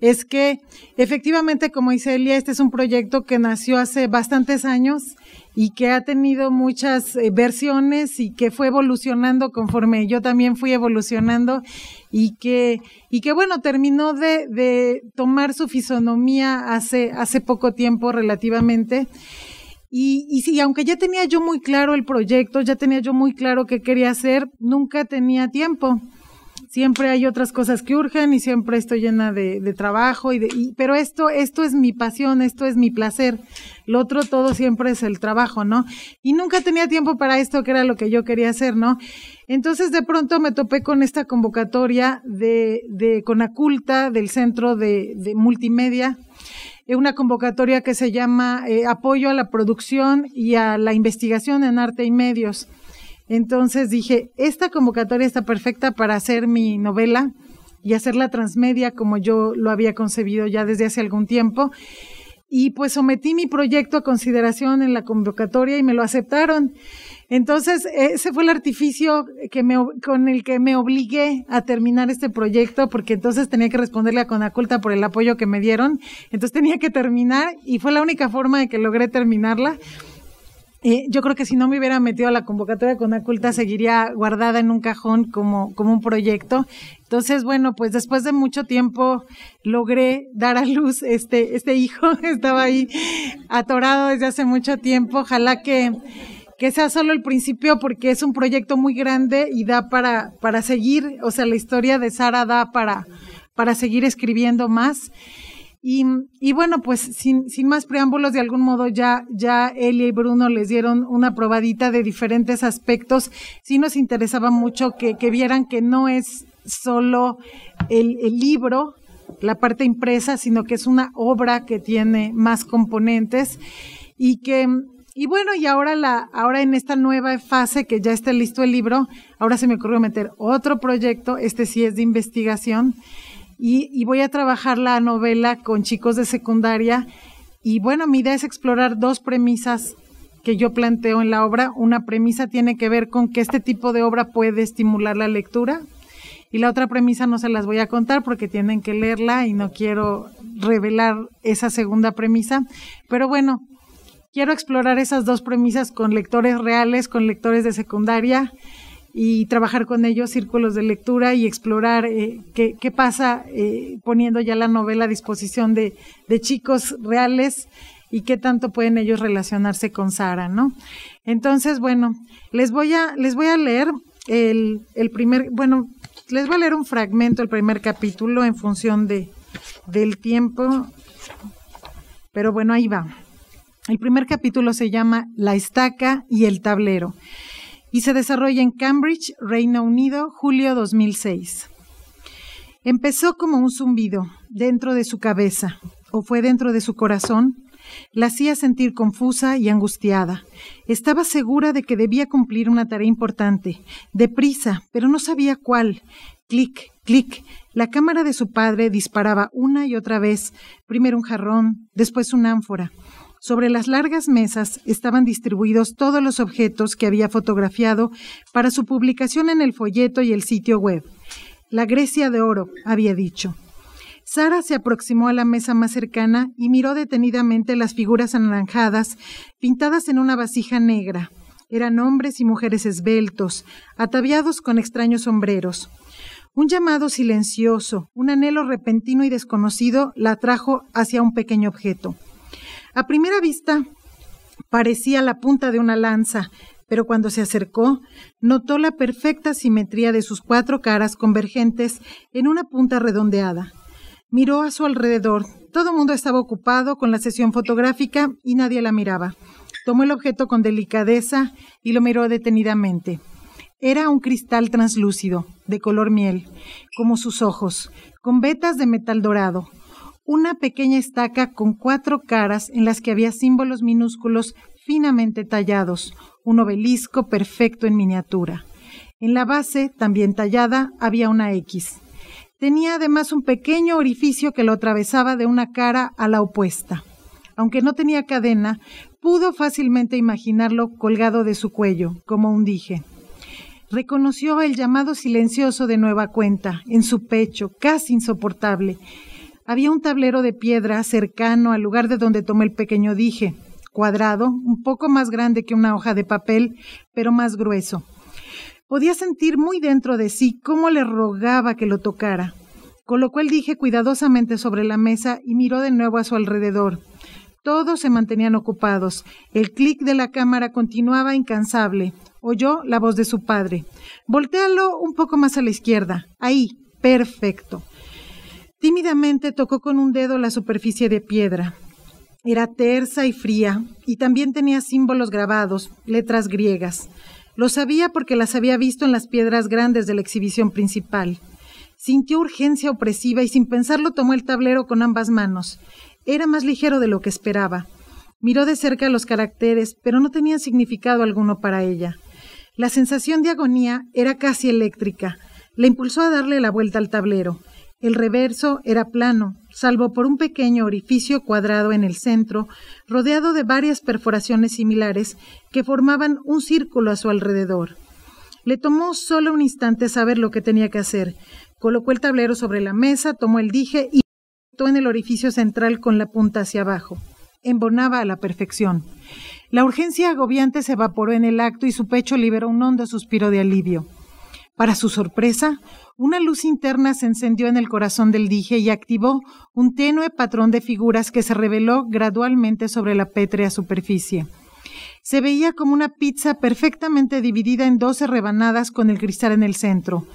es que efectivamente, como dice Elia, este es un proyecto que nació hace bastantes años y que ha tenido muchas eh, versiones y que fue evolucionando conforme yo también fui evolucionando y que, y que bueno, terminó de, de tomar su fisonomía hace, hace poco tiempo relativamente. Y, y sí, aunque ya tenía yo muy claro el proyecto, ya tenía yo muy claro qué quería hacer, nunca tenía tiempo. Siempre hay otras cosas que urgen y siempre estoy llena de, de trabajo. Y, de, pero esto, esto es mi pasión, esto es mi placer. Lo otro todo siempre es el trabajo, ¿no? Y nunca tenía tiempo para esto, que era lo que yo quería hacer, ¿no? Entonces de pronto me topé con esta convocatoria de, de Conaculta, del Centro de, de Multimedia eh, una convocatoria que se llama eh, Apoyo a la Producción y a la Investigación en Arte y Medios. Entonces dije, esta convocatoria está perfecta para hacer mi novela y hacerla transmedia como yo lo había concebido ya desde hace algún tiempo. Y pues sometí mi proyecto a consideración en la convocatoria y me lo aceptaron. Entonces, ese fue el artificio que me, con el que me obligué a terminar este proyecto, porque entonces tenía que responderle a Conaculta por el apoyo que me dieron. Entonces tenía que terminar y fue la única forma de que logré terminarla. Eh, yo creo que si no me hubiera metido a la convocatoria con Aculta, seguiría guardada en un cajón como, como un proyecto. Entonces, bueno, pues después de mucho tiempo logré dar a luz este, este hijo. *laughs* Estaba ahí atorado desde hace mucho tiempo. Ojalá que que sea solo el principio porque es un proyecto muy grande y da para, para seguir, o sea, la historia de Sara da para, para seguir escribiendo más. Y, bueno, pues sin, más preámbulos, de algún modo ya, ya Elia y Bruno les dieron una probadita de diferentes aspectos. Sí nos interesaba mucho que, vieran que no es solo el, el libro, la parte impresa, sino que es una obra que tiene más componentes y que y bueno, y ahora, la, ahora en esta nueva fase que ya está listo el libro, ahora se me ocurrió meter otro proyecto, este sí es de investigación, y, y voy a trabajar la novela con chicos de secundaria. Y bueno, mi idea es explorar dos premisas que yo planteo en la obra. Una premisa tiene que ver con que este tipo de obra puede estimular la lectura y la otra premisa no se las voy a contar porque tienen que leerla y no quiero revelar esa segunda premisa. Pero bueno, Quiero explorar esas dos premisas con lectores reales, con lectores de secundaria y trabajar con ellos círculos de lectura y explorar eh, qué, pasa eh, poniendo ya la novela a disposición de, de, chicos reales y qué tanto pueden ellos relacionarse con Sara, ¿no? Entonces, bueno, les voy a, les voy a leer el, el primer, bueno, les voy a leer un fragmento, el primer capítulo en función de, del tiempo, pero bueno, ahí va. El primer capítulo se llama La estaca y el tablero y se desarrolla en Cambridge, Reino Unido, julio 2006. Empezó como un zumbido dentro de su cabeza, o fue dentro de su corazón, la hacía sentir confusa y angustiada. Estaba segura de que debía cumplir una tarea importante, deprisa, pero no sabía cuál. Clic, clic. La cámara de su padre disparaba una y otra vez, primero un jarrón, después una ánfora. Sobre las largas mesas estaban distribuidos todos los objetos que había fotografiado para su publicación en el folleto y el sitio web. La Grecia de oro, había dicho. Sara se aproximó a la mesa más cercana y miró detenidamente las figuras anaranjadas pintadas en una vasija negra. Eran hombres y mujeres esbeltos, ataviados con extraños sombreros. Un llamado silencioso, un anhelo repentino y desconocido la atrajo hacia un pequeño objeto. A primera vista parecía la punta de una lanza, pero cuando se acercó, notó la perfecta simetría de sus cuatro caras convergentes en una punta redondeada. Miró a su alrededor. Todo el mundo estaba ocupado con la sesión fotográfica y nadie la miraba. Tomó el objeto con delicadeza y lo miró detenidamente. Era un cristal translúcido, de color miel, como sus ojos, con vetas de metal dorado una pequeña estaca con cuatro caras en las que había símbolos minúsculos finamente tallados, un obelisco perfecto en miniatura. En la base, también tallada, había una X. Tenía además un pequeño orificio que lo atravesaba de una cara a la opuesta. Aunque no tenía cadena, pudo fácilmente imaginarlo colgado de su cuello, como un dije. Reconoció el llamado silencioso de nueva cuenta, en su pecho, casi insoportable, había un tablero de piedra cercano al lugar de donde tomé el pequeño dije, cuadrado, un poco más grande que una hoja de papel, pero más grueso. Podía sentir muy dentro de sí cómo le rogaba que lo tocara. Colocó el dije cuidadosamente sobre la mesa y miró de nuevo a su alrededor. Todos se mantenían ocupados. El clic de la cámara continuaba incansable. Oyó la voz de su padre. Voltéalo un poco más a la izquierda. Ahí. Perfecto. Tímidamente tocó con un dedo la superficie de piedra. Era tersa y fría, y también tenía símbolos grabados, letras griegas. Lo sabía porque las había visto en las piedras grandes de la exhibición principal. Sintió urgencia opresiva y sin pensarlo tomó el tablero con ambas manos. Era más ligero de lo que esperaba. Miró de cerca los caracteres, pero no tenían significado alguno para ella. La sensación de agonía era casi eléctrica. La impulsó a darle la vuelta al tablero. El reverso era plano, salvo por un pequeño orificio cuadrado en el centro, rodeado de varias perforaciones similares que formaban un círculo a su alrededor. Le tomó solo un instante saber lo que tenía que hacer. Colocó el tablero sobre la mesa, tomó el dije y en el orificio central con la punta hacia abajo. Embonaba a la perfección. La urgencia agobiante se evaporó en el acto y su pecho liberó un hondo suspiro de alivio. Para su sorpresa, una luz interna se encendió en el corazón del dije y activó un tenue patrón de figuras que se reveló gradualmente sobre la pétrea superficie. Se veía como una pizza perfectamente dividida en doce rebanadas con el cristal en el centro.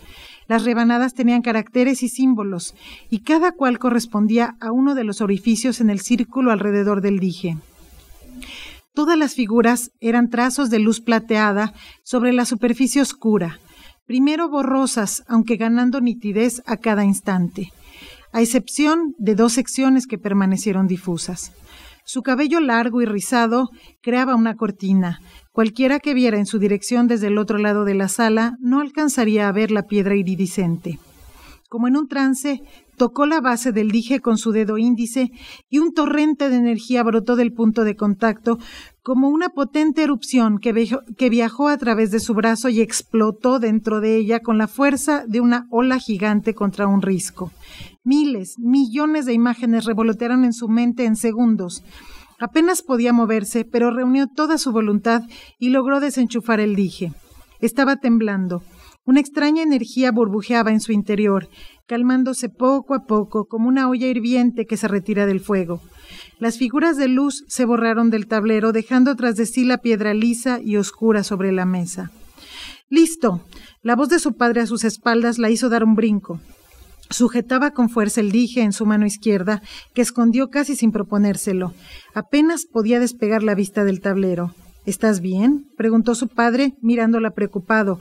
Las rebanadas tenían caracteres y símbolos, y cada cual correspondía a uno de los orificios en el círculo alrededor del dije. Todas las figuras eran trazos de luz plateada sobre la superficie oscura, primero borrosas, aunque ganando nitidez a cada instante, a excepción de dos secciones que permanecieron difusas. Su cabello largo y rizado creaba una cortina. Cualquiera que viera en su dirección desde el otro lado de la sala no alcanzaría a ver la piedra iridiscente. Como en un trance, tocó la base del dije con su dedo índice y un torrente de energía brotó del punto de contacto como una potente erupción que, viajó a través de su brazo y explotó dentro de ella con la fuerza de una ola gigante contra un risco. Miles, millones de imágenes revolotearon en su mente en segundos. Apenas podía moverse, pero reunió toda su voluntad y logró desenchufar el dije. Estaba temblando. Una extraña energía burbujeaba en su interior, calmándose poco a poco como una olla hirviente que se retira del fuego. Las figuras de luz se borraron del tablero, dejando tras de sí la piedra lisa y oscura sobre la mesa. Listo. La voz de su padre a sus espaldas la hizo dar un brinco. Sujetaba con fuerza el dije en su mano izquierda, que escondió casi sin proponérselo. Apenas podía despegar la vista del tablero. ¿Estás bien? preguntó su padre, mirándola preocupado.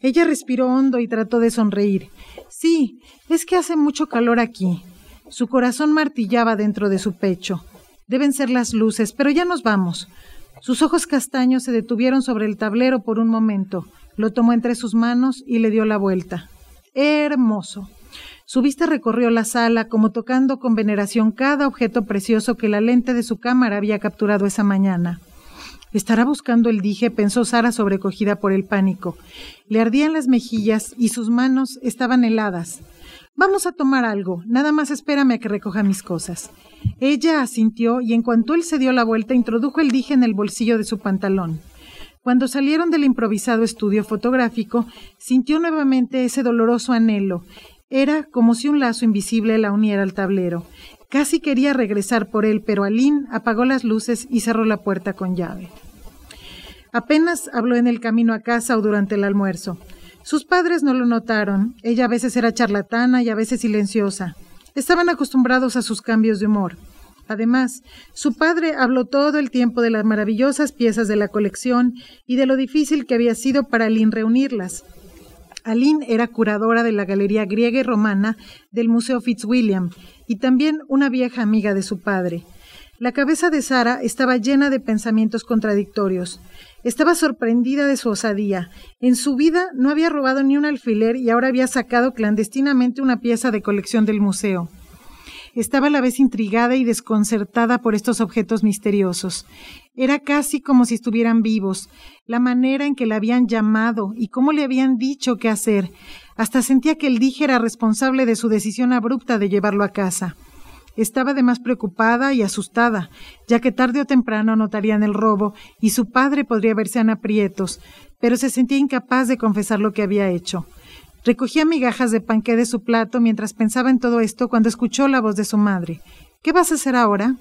Ella respiró hondo y trató de sonreír. Sí, es que hace mucho calor aquí. Su corazón martillaba dentro de su pecho. Deben ser las luces, pero ya nos vamos. Sus ojos castaños se detuvieron sobre el tablero por un momento. Lo tomó entre sus manos y le dio la vuelta. Hermoso. Su vista recorrió la sala como tocando con veneración cada objeto precioso que la lente de su cámara había capturado esa mañana. ¿Estará buscando el dije? pensó Sara sobrecogida por el pánico. Le ardían las mejillas y sus manos estaban heladas. Vamos a tomar algo, nada más espérame a que recoja mis cosas. Ella asintió y en cuanto él se dio la vuelta introdujo el dije en el bolsillo de su pantalón. Cuando salieron del improvisado estudio fotográfico, sintió nuevamente ese doloroso anhelo. Era como si un lazo invisible la uniera al tablero. Casi quería regresar por él, pero Aline apagó las luces y cerró la puerta con llave. Apenas habló en el camino a casa o durante el almuerzo. Sus padres no lo notaron. Ella a veces era charlatana y a veces silenciosa. Estaban acostumbrados a sus cambios de humor. Además, su padre habló todo el tiempo de las maravillosas piezas de la colección y de lo difícil que había sido para Lynn reunirlas. Aline era curadora de la Galería Griega y Romana del Museo Fitzwilliam y también una vieja amiga de su padre. La cabeza de Sara estaba llena de pensamientos contradictorios. Estaba sorprendida de su osadía. En su vida no había robado ni un alfiler y ahora había sacado clandestinamente una pieza de colección del museo. Estaba a la vez intrigada y desconcertada por estos objetos misteriosos. Era casi como si estuvieran vivos, la manera en que la habían llamado y cómo le habían dicho qué hacer. Hasta sentía que el dije era responsable de su decisión abrupta de llevarlo a casa. Estaba además preocupada y asustada, ya que tarde o temprano notarían el robo y su padre podría verse en aprietos, pero se sentía incapaz de confesar lo que había hecho. Recogía migajas de panqué de su plato mientras pensaba en todo esto cuando escuchó la voz de su madre. ¿Qué vas a hacer ahora?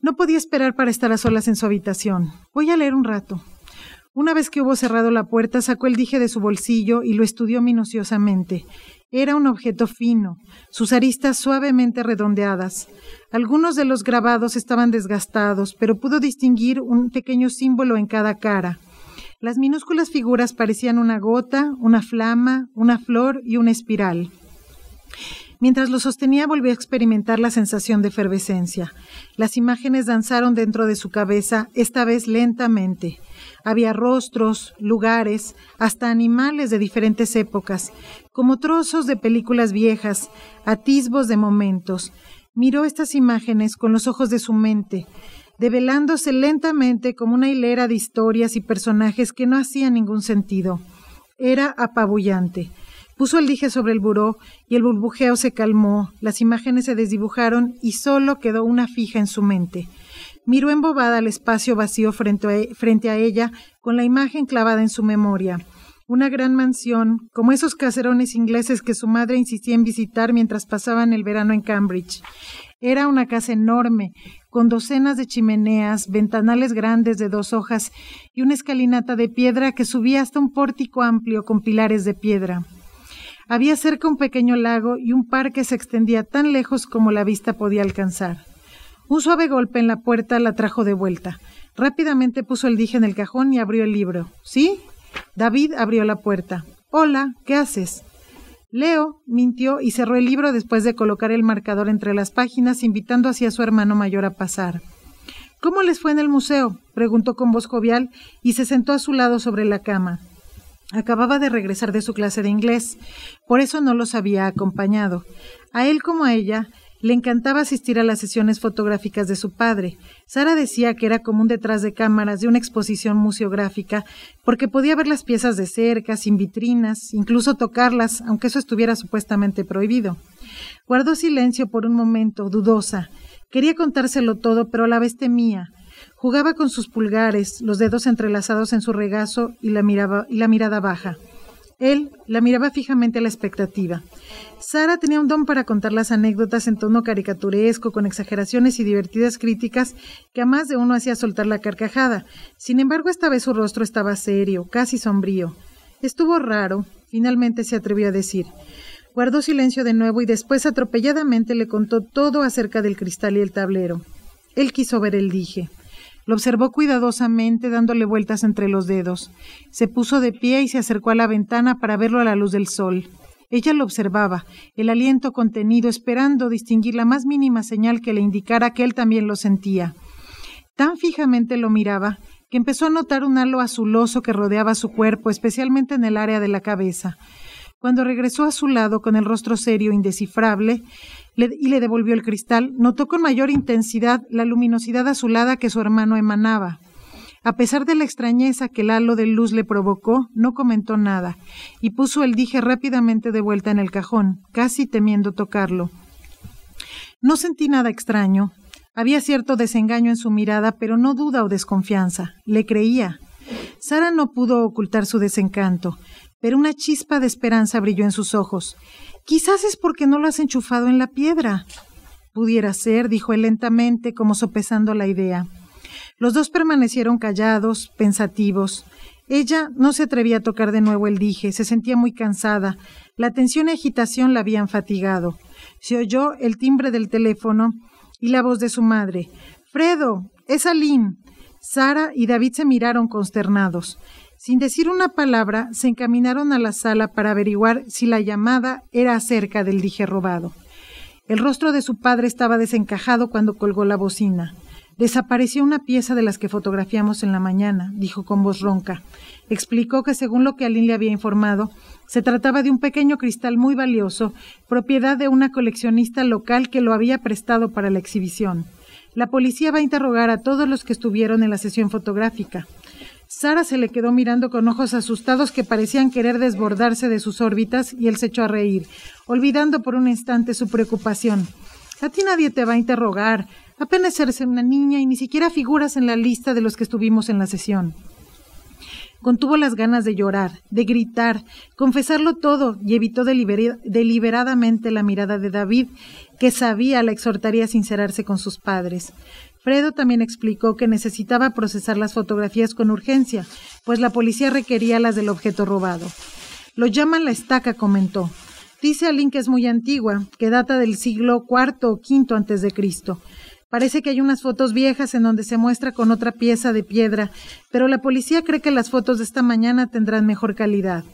No podía esperar para estar a solas en su habitación. Voy a leer un rato. Una vez que hubo cerrado la puerta, sacó el dije de su bolsillo y lo estudió minuciosamente. Era un objeto fino, sus aristas suavemente redondeadas. Algunos de los grabados estaban desgastados, pero pudo distinguir un pequeño símbolo en cada cara. Las minúsculas figuras parecían una gota, una flama, una flor y una espiral. Mientras lo sostenía volvió a experimentar la sensación de efervescencia. Las imágenes danzaron dentro de su cabeza, esta vez lentamente. Había rostros, lugares, hasta animales de diferentes épocas, como trozos de películas viejas, atisbos de momentos. Miró estas imágenes con los ojos de su mente, develándose lentamente como una hilera de historias y personajes que no hacían ningún sentido. Era apabullante. Puso el dije sobre el buró y el burbujeo se calmó, las imágenes se desdibujaron y solo quedó una fija en su mente. Miró embobada al espacio vacío frente e, frente a ella con la imagen clavada en su memoria una gran mansión, como esos caserones ingleses que su madre insistía en visitar mientras pasaban el verano en Cambridge. Era una casa enorme, con docenas de chimeneas, ventanales grandes de dos hojas y una escalinata de piedra que subía hasta un pórtico amplio con pilares de piedra. Había cerca un pequeño lago y un parque se extendía tan lejos como la vista podía alcanzar. Un suave golpe en la puerta la trajo de vuelta. Rápidamente puso el dije en el cajón y abrió el libro. ¿Sí? David abrió la puerta. Hola, ¿qué haces? Leo mintió y cerró el libro después de colocar el marcador entre las páginas, invitando así a su hermano mayor a pasar. ¿Cómo les fue en el museo? preguntó con voz jovial y se sentó a su lado sobre la cama. Acababa de regresar de su clase de inglés, por eso no los había acompañado. A él como a ella le encantaba asistir a las sesiones fotográficas de su padre, Sara decía que era común detrás de cámaras de una exposición museográfica, porque podía ver las piezas de cerca, sin vitrinas, incluso tocarlas, aunque eso estuviera supuestamente prohibido. Guardó silencio por un momento, dudosa. Quería contárselo todo, pero a la vez temía. Jugaba con sus pulgares, los dedos entrelazados en su regazo y la, miraba, y la mirada baja. Él la miraba fijamente a la expectativa. Sara tenía un don para contar las anécdotas en tono caricaturesco, con exageraciones y divertidas críticas que a más de uno hacía soltar la carcajada. Sin embargo, esta vez su rostro estaba serio, casi sombrío. Estuvo raro, finalmente se atrevió a decir. Guardó silencio de nuevo y después atropelladamente le contó todo acerca del cristal y el tablero. Él quiso ver el dije. Lo observó cuidadosamente dándole vueltas entre los dedos. Se puso de pie y se acercó a la ventana para verlo a la luz del sol. Ella lo observaba, el aliento contenido, esperando distinguir la más mínima señal que le indicara que él también lo sentía. Tan fijamente lo miraba que empezó a notar un halo azuloso que rodeaba su cuerpo, especialmente en el área de la cabeza. Cuando regresó a su lado con el rostro serio, indescifrable, y le devolvió el cristal, notó con mayor intensidad la luminosidad azulada que su hermano emanaba. A pesar de la extrañeza que el halo de luz le provocó, no comentó nada, y puso el dije rápidamente de vuelta en el cajón, casi temiendo tocarlo. No sentí nada extraño. Había cierto desengaño en su mirada, pero no duda o desconfianza. Le creía. Sara no pudo ocultar su desencanto pero una chispa de esperanza brilló en sus ojos. Quizás es porque no lo has enchufado en la piedra. Pudiera ser, dijo él lentamente, como sopesando la idea. Los dos permanecieron callados, pensativos. Ella no se atrevía a tocar de nuevo el dije, se sentía muy cansada. La tensión y agitación la habían fatigado. Se oyó el timbre del teléfono y la voz de su madre. Fredo, es Aline. Sara y David se miraron consternados. Sin decir una palabra, se encaminaron a la sala para averiguar si la llamada era acerca del dije robado. El rostro de su padre estaba desencajado cuando colgó la bocina. Desapareció una pieza de las que fotografiamos en la mañana, dijo con voz ronca. Explicó que según lo que Aline le había informado, se trataba de un pequeño cristal muy valioso, propiedad de una coleccionista local que lo había prestado para la exhibición. La policía va a interrogar a todos los que estuvieron en la sesión fotográfica. Sara se le quedó mirando con ojos asustados que parecían querer desbordarse de sus órbitas y él se echó a reír, olvidando por un instante su preocupación. A ti nadie te va a interrogar. Apenas eres una niña y ni siquiera figuras en la lista de los que estuvimos en la sesión. Contuvo las ganas de llorar, de gritar, confesarlo todo y evitó deliberadamente la mirada de David, que sabía la exhortaría a sincerarse con sus padres. Fredo también explicó que necesitaba procesar las fotografías con urgencia, pues la policía requería las del objeto robado. Lo llaman la estaca, comentó. Dice Alin que es muy antigua, que data del siglo IV o V antes de Cristo. Parece que hay unas fotos viejas en donde se muestra con otra pieza de piedra, pero la policía cree que las fotos de esta mañana tendrán mejor calidad.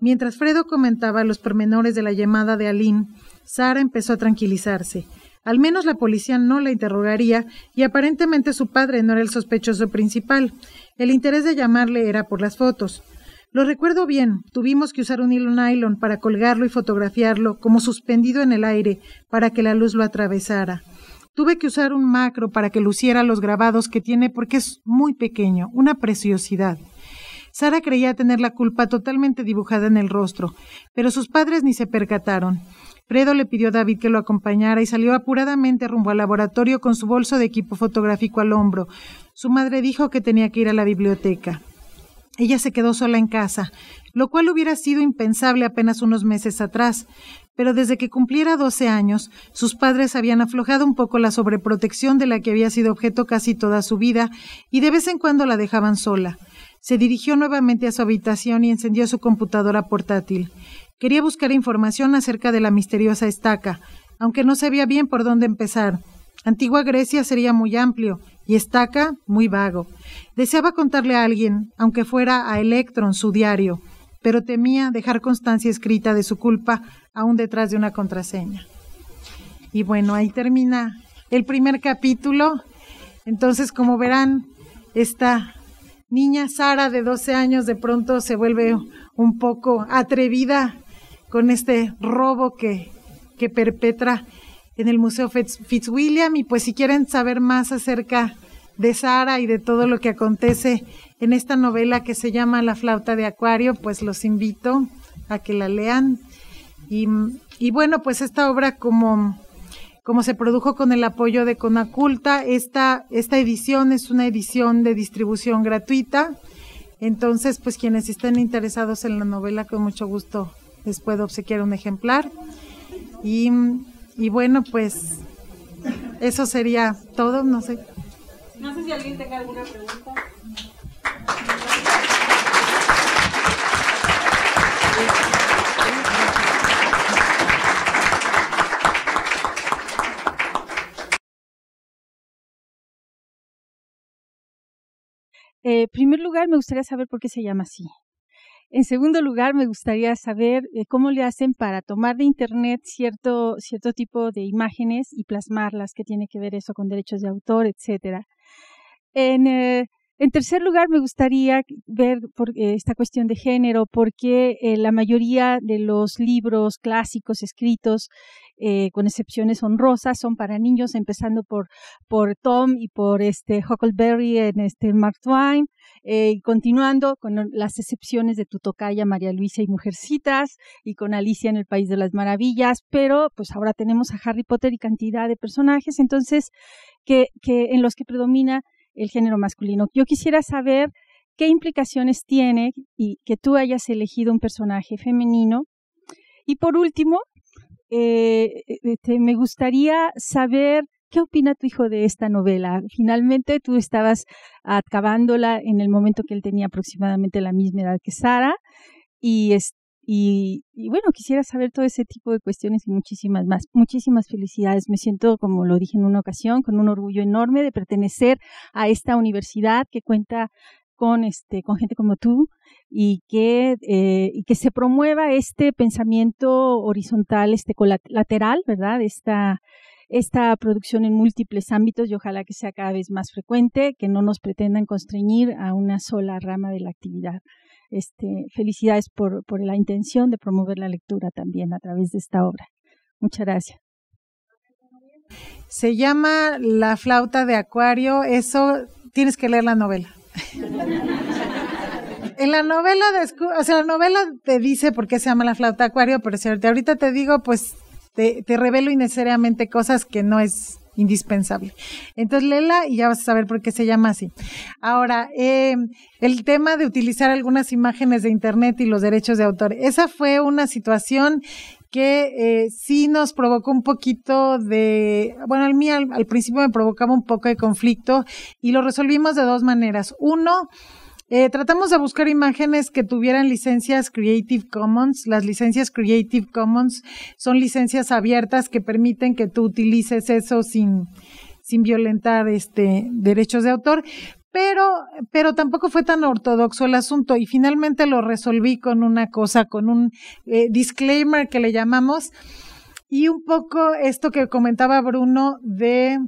Mientras Fredo comentaba los pormenores de la llamada de Aline, Sara empezó a tranquilizarse. Al menos la policía no la interrogaría y aparentemente su padre no era el sospechoso principal. El interés de llamarle era por las fotos. Lo recuerdo bien, tuvimos que usar un hilo nylon para colgarlo y fotografiarlo como suspendido en el aire para que la luz lo atravesara. Tuve que usar un macro para que luciera los grabados que tiene porque es muy pequeño, una preciosidad. Sara creía tener la culpa totalmente dibujada en el rostro, pero sus padres ni se percataron. Fredo le pidió a David que lo acompañara y salió apuradamente rumbo al laboratorio con su bolso de equipo fotográfico al hombro. Su madre dijo que tenía que ir a la biblioteca. Ella se quedó sola en casa, lo cual hubiera sido impensable apenas unos meses atrás, pero desde que cumpliera 12 años, sus padres habían aflojado un poco la sobreprotección de la que había sido objeto casi toda su vida y de vez en cuando la dejaban sola. Se dirigió nuevamente a su habitación y encendió su computadora portátil. Quería buscar información acerca de la misteriosa estaca, aunque no sabía bien por dónde empezar. Antigua Grecia sería muy amplio y estaca muy vago. Deseaba contarle a alguien, aunque fuera a Electron su diario, pero temía dejar constancia escrita de su culpa aún detrás de una contraseña. Y bueno, ahí termina el primer capítulo. Entonces, como verán, esta niña Sara de 12 años de pronto se vuelve un poco atrevida con este robo que, que perpetra en el Museo Fitzwilliam. Y pues si quieren saber más acerca de Sara y de todo lo que acontece en esta novela que se llama La flauta de Acuario, pues los invito a que la lean. Y, bueno, pues esta obra como, como se produjo con el apoyo de Conaculta, esta, esta edición es una edición de distribución gratuita. Entonces, pues quienes estén interesados en la novela, con mucho gusto les puedo obsequiar un ejemplar. Y, bueno, pues eso sería todo, no sé. No sé si alguien tenga alguna pregunta. Eh, en primer lugar, me gustaría saber por qué se llama así. En segundo lugar, me gustaría saber eh, cómo le hacen para tomar de Internet cierto, cierto tipo de imágenes y plasmarlas, que tiene que ver eso con derechos de autor, etcétera. En eh, en tercer lugar, me gustaría ver por, eh, esta cuestión de género, porque eh, la mayoría de los libros clásicos escritos, eh, con excepciones honrosas, son para niños, empezando por, por Tom y por este Huckleberry en este Mark Twain, y continuando con las excepciones de Tutokaya, María Luisa y Mujercitas, y con Alicia en el País de las Maravillas, pero pues ahora tenemos a Harry Potter y cantidad de personajes, entonces que, que en los que predomina el género masculino. Yo quisiera saber qué implicaciones tiene y que tú hayas elegido un personaje femenino. Y por último, eh, eh, me gustaría saber qué opina tu hijo de esta novela. Finalmente tú estabas acabándola en el momento que él tenía aproximadamente la misma edad que Sara y, es, este, y, bueno, quisiera saber todo ese tipo de cuestiones y muchísimas más. Muchísimas felicidades. Me siento, como lo dije en una ocasión, con un orgullo enorme de pertenecer a esta universidad que cuenta con este con gente como tú y que eh, y que se promueva este pensamiento horizontal este colateral verdad esta esta producción en múltiples ámbitos y ojalá que sea cada vez más frecuente que no nos pretendan constreñir a una sola rama de la actividad este, felicidades por, la intención de promover la lectura también a través de esta obra. Muchas gracias. Se llama La flauta de Acuario. Eso tienes que leer la novela. *laughs* en la novela, o sea, la novela te dice por qué se llama La flauta de Acuario, pero si ahorita te digo, pues te revelo innecesariamente cosas que no es indispensable. Entonces Lela, y ya vas a saber por qué se llama así. Ahora, eh, el tema de utilizar algunas imágenes de Internet y los derechos de autor. Esa fue una situación que eh, sí nos provocó un poquito de, bueno, a mí al principio me provocaba un poco de conflicto y lo resolvimos de dos maneras. Uno, eh, tratamos de buscar imágenes que tuvieran licencias Creative Commons. Las licencias Creative Commons son licencias abiertas que permiten que tú utilices eso sin, sin violentar este derechos de autor. Pero, pero tampoco fue tan ortodoxo el asunto y finalmente lo resolví con una cosa, con un eh, disclaimer que le llamamos y un poco esto que comentaba Bruno de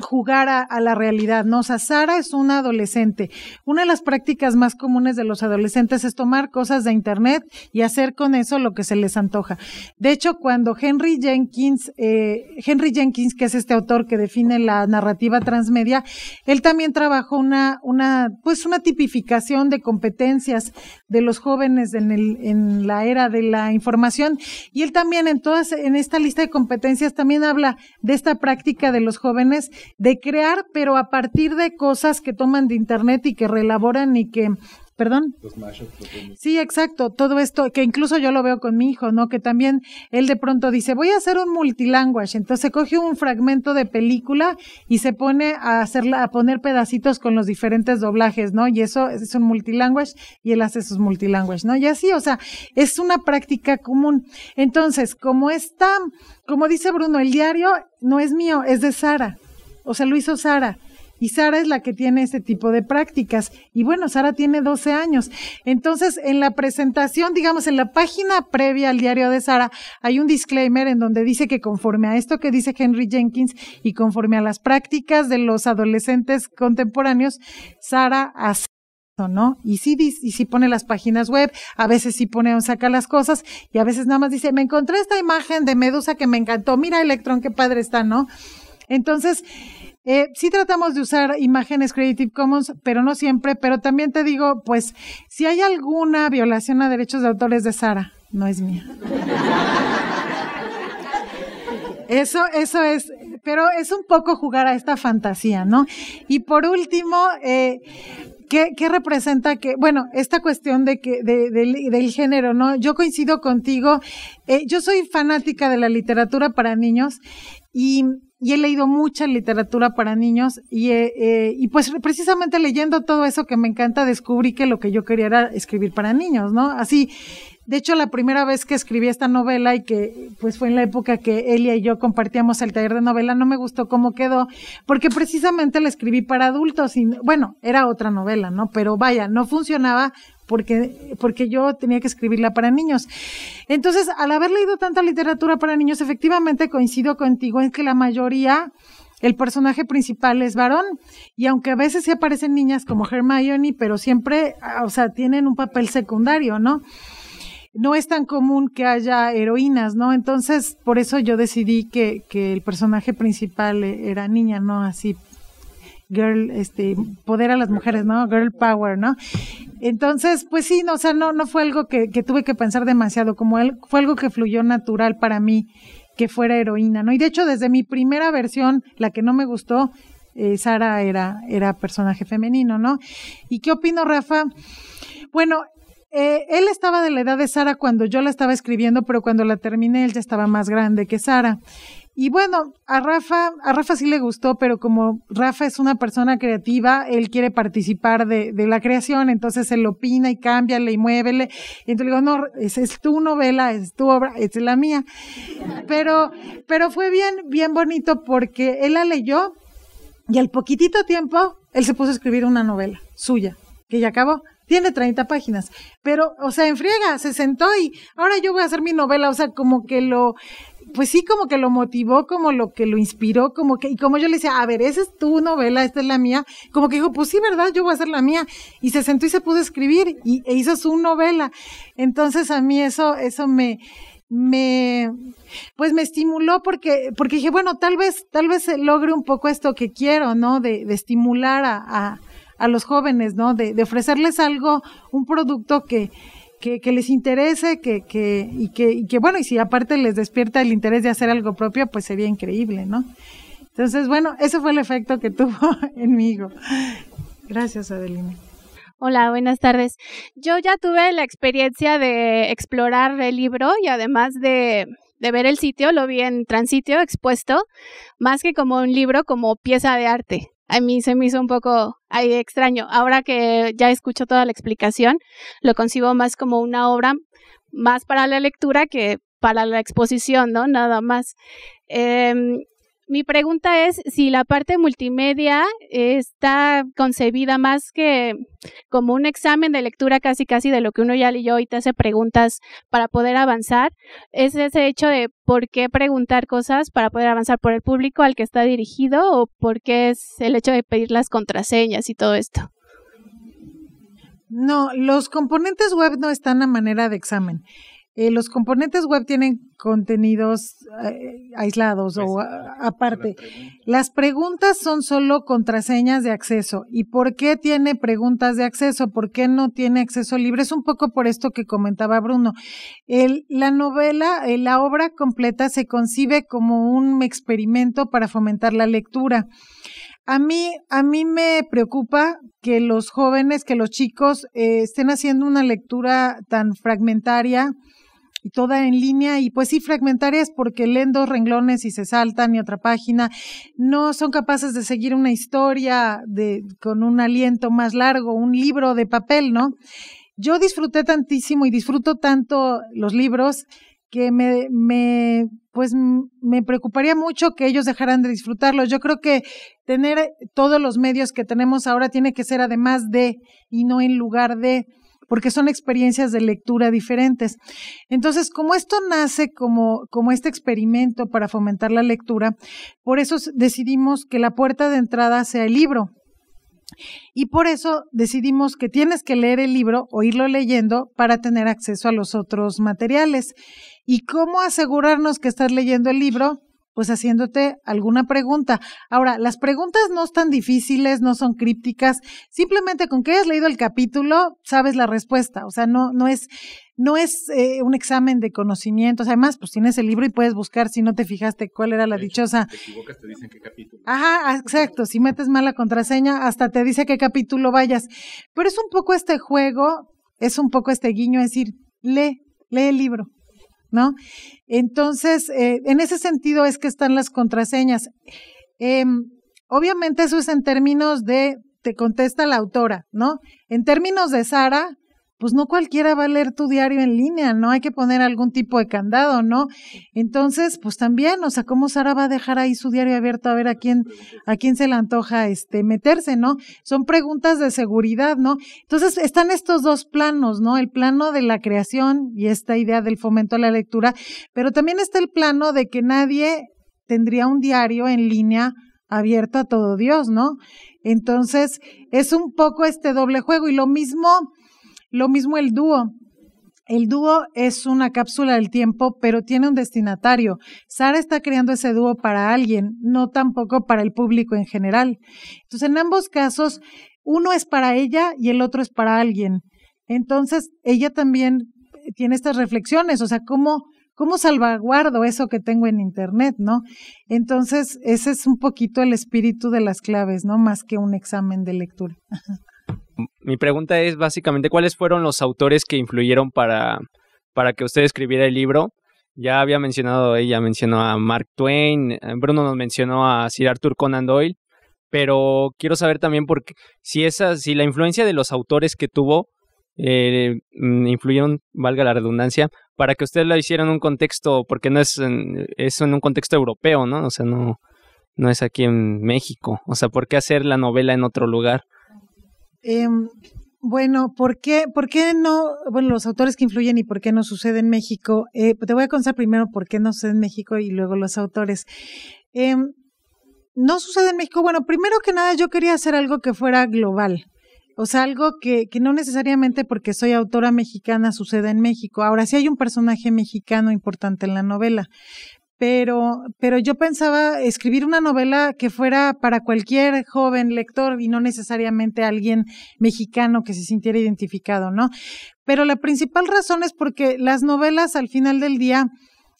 jugar a, la realidad, ¿no? O sea, Sara es una adolescente. Una de las prácticas más comunes de los adolescentes es tomar cosas de Internet y hacer con eso lo que se les antoja. De hecho, cuando Henry Jenkins, eh, Henry Jenkins, que es este autor que define la narrativa transmedia, él también trabajó una, una, pues una tipificación de competencias de los jóvenes en, el, en la era de la información. Y él también en todas, en esta lista de competencias también habla de esta práctica de los jóvenes de crear, pero a partir de cosas que toman de internet y que reelaboran y que perdón. sí, exacto, todo esto, que incluso yo lo veo con mi hijo, ¿no? Que también él de pronto dice, voy a hacer un multilanguage, entonces coge un fragmento de película y se pone a, hacer, a poner pedacitos con los diferentes doblajes, ¿no? Y eso es un multilanguage y él hace sus multilanguage, ¿no? Y así, o sea, es una práctica común. Entonces, como está, como dice Bruno, el diario no es mío, es de Sara o sea, lo hizo Sara. Y Sara es la que tiene este tipo de prácticas. Y bueno, Sara tiene 12 años. Entonces, en la presentación, digamos, en la página previa al diario de Sara, hay un disclaimer en donde dice que conforme a esto que dice Henry Jenkins y conforme a las prácticas de los adolescentes contemporáneos, Sara hace ¿no? Y sí, y sí pone las páginas web, a veces sí pone o saca las cosas y a veces nada más dice, me encontré esta imagen de Medusa que me encantó, mira electrón, qué padre está, ¿no? Entonces, eh, sí tratamos de usar imágenes Creative Commons, pero no siempre. Pero también te digo, pues, si hay alguna violación a derechos de autores de Sara, no es mía. Eso, eso es, pero es un poco jugar a esta fantasía, ¿no? Y por último, eh, ¿Qué, representa que, bueno, esta cuestión de que, del género, ¿no? Yo coincido contigo. Eh, yo soy fanática de la literatura para niños y y he leído mucha literatura para niños y, eh, eh, y pues precisamente leyendo todo eso que me encanta descubrí que lo que yo quería era escribir para niños, ¿no? Así, de hecho la primera vez que escribí esta novela y que pues fue en la época que Elia y yo compartíamos el taller de novela, no me gustó cómo quedó, porque precisamente la escribí para adultos y bueno, era otra novela, ¿no? Pero vaya, no funcionaba porque, porque yo tenía que escribirla para niños. Entonces, al haber leído tanta literatura para niños, efectivamente coincido contigo en que la mayoría el personaje principal es varón y aunque a veces se aparecen niñas como Hermione, pero siempre, ah, o sea, tienen un papel secundario, ¿no? No es tan común que haya heroínas, ¿no? Entonces, por eso yo decidí que, que el personaje principal e-, era niña, no así girl, este, poder a las mujeres, ¿no? Girl power, ¿no? Entonces, pues sí, no, o sea, no, no fue algo que, que tuve que pensar demasiado, como él, fue algo que fluyó natural para mí que fuera heroína, ¿no? Y de hecho, desde mi primera versión, la que no me gustó, eh, Sara era, era personaje femenino, ¿no? ¿Y qué opino, Rafa? Bueno, eh, él estaba de la edad de Sara cuando yo la estaba escribiendo, pero cuando la terminé él ya estaba más grande que Sara. Y bueno, a Rafa, a Rafa sí le gustó, pero como Rafa es una persona creativa, él quiere participar de, de la creación, entonces él opina y cámbiale y muévele. Y entonces le digo, no, es tu novela, es tu obra, es la mía. Pero, pero fue bien, bien bonito porque él la leyó y al poquitito tiempo él se puso a escribir una novela suya, que ya acabó tiene 30 páginas, pero, o sea, en friega, se sentó y ahora yo voy a hacer mi novela, o sea, como que lo, pues sí, como que lo motivó, como lo que lo inspiró, como que, y como yo le decía, a ver, esa es tu novela, esta es la mía, como que dijo, pues sí, ¿verdad? Yo voy a hacer la mía. Y se sentó y se pudo escribir y, e hizo su novela. Entonces a mí eso, eso me, me, pues me estimuló porque, porque dije, bueno, tal vez, tal vez logre un poco esto que quiero, ¿no? De, estimular a, a, a, los jóvenes, ¿no? De, de ofrecerles algo, un producto que, que, les interese, que, que, y que, que bueno, y si aparte les despierta el interés de hacer algo propio, pues sería increíble, ¿no? Entonces, bueno, ese fue el efecto que *laughs* tuvo en mí. Gracias, Adelina. Hola, buenas tardes. Yo ya tuve la experiencia de explorar el libro y además de, de ver el sitio, lo vi en Transitio expuesto, más que como un libro, como pieza de arte a mí se me hizo un poco extraño. Ahora que ya escucho toda la explicación, lo concibo más como una obra más para la lectura que para la exposición, ¿no? Nada más. Em, mi pregunta es si la parte multimedia está concebida más que como un examen de lectura casi casi de lo que uno ya leyó y te hace preguntas para poder avanzar, es ese hecho de por qué preguntar cosas para poder avanzar por el público al que está dirigido o por qué es el hecho de pedir las contraseñas y todo esto. No, los componentes web no están a manera de examen. Eh, los componentes web tienen contenidos eh, aislados o pues, aparte. Las preguntas son solo contraseñas de acceso. ¿Y por qué tiene preguntas de acceso? ¿Por qué no tiene acceso libre? Es un poco por esto que comentaba Bruno. la novela, eh, la obra completa se concibe como un experimento para fomentar la lectura. A mí, a mí me preocupa que los jóvenes, que los chicos estén haciendo una lectura tan fragmentaria, y toda en línea y pues sí fragmentarias porque leen dos renglones y se saltan y otra página. No son capaces de seguir una historia de, con un aliento más largo, un libro de papel, ¿no? Yo disfruté tantísimo y disfruto tanto los libros que me, me, pues me preocuparía mucho que ellos dejaran de disfrutarlos. Yo creo que tener todos los medios que tenemos ahora tiene que ser además de y no en lugar de porque son experiencias de lectura diferentes. Entonces, como esto nace como, como este experimento para fomentar la lectura, por eso decidimos que la puerta de entrada sea el libro. Y por eso decidimos que tienes que leer el libro o irlo leyendo para tener acceso a los otros materiales. ¿Y cómo asegurarnos que estás leyendo el libro? pues haciéndote alguna pregunta. Ahora, las preguntas no están difíciles, no son crípticas, simplemente con que hayas leído el capítulo sabes la respuesta, o sea, no, no es no es eh, un examen de conocimientos. Además, pues tienes el libro y puedes buscar si no te fijaste cuál era la dichosa. Si te equivocas, te dicen qué capítulo. Ajá, exacto. Si metes mala contraseña, hasta te dice qué capítulo vayas. Pero es un poco este juego, es un poco este guiño, es decir, lee, lee el libro. ¿no? Entonces, eh, en ese sentido es que están las contraseñas. Em, obviamente eso es en términos de, te contesta la autora, ¿no? En términos de Sara, pues no cualquiera va a leer tu diario en línea, ¿no? Hay que poner algún tipo de candado, ¿no? Entonces, pues también, o sea, ¿cómo Sara va a dejar ahí su diario abierto a ver a quién, a quién se le antoja este meterse, ¿no? Son preguntas de seguridad, ¿no? Entonces, están estos dos planos, ¿no? El plano de la creación y esta idea del fomento a la lectura, pero también está el plano de que nadie tendría un diario en línea abierto a todo Dios, ¿no? Entonces, es un poco este doble juego y lo mismo lo mismo el dúo. El dúo es una cápsula del tiempo, pero tiene un destinatario. Sara está creando ese dúo para alguien, no tampoco para el público en general. Entonces, en ambos casos, uno es para ella y el otro es para alguien. Entonces, ella también eh, tiene estas reflexiones, o sea, cómo, cómo salvaguardo eso que tengo en Internet, ¿no? Entonces, ese es un poquito el espíritu de las claves, ¿no? Más que un examen de lectura. *laughs* Mi pregunta es básicamente cuáles fueron los autores que influyeron para, para que usted escribiera el libro. Ya había mencionado, ella mencionó a Mark Twain, eh, Bruno nos mencionó a Sir Arthur Conan Doyle, pero quiero saber también si esa, si la influencia de los autores que tuvo eh, mm, influyeron, valga la redundancia, para que usted la hiciera en un contexto, porque no es en, en un contexto europeo, ¿no? O sea, no, no es aquí en México. O sea, ¿por qué hacer la novela en otro lugar? Eh, bueno, ¿por qué, ¿por qué no? Bueno, los autores que influyen y por qué no sucede en México. Eh, te voy a contar primero por qué no sucede en México y luego los autores. Em, no sucede en México. Bueno, primero que nada, yo quería hacer algo que fuera global. O sea, algo que, que no necesariamente porque soy autora mexicana suceda en México. Ahora sí hay un personaje mexicano importante en la novela, pero, pero yo pensaba escribir una novela que fuera para cualquier joven lector y no necesariamente alguien mexicano que se sintiera identificado, ¿no? Pero la principal razón es porque las novelas al final del día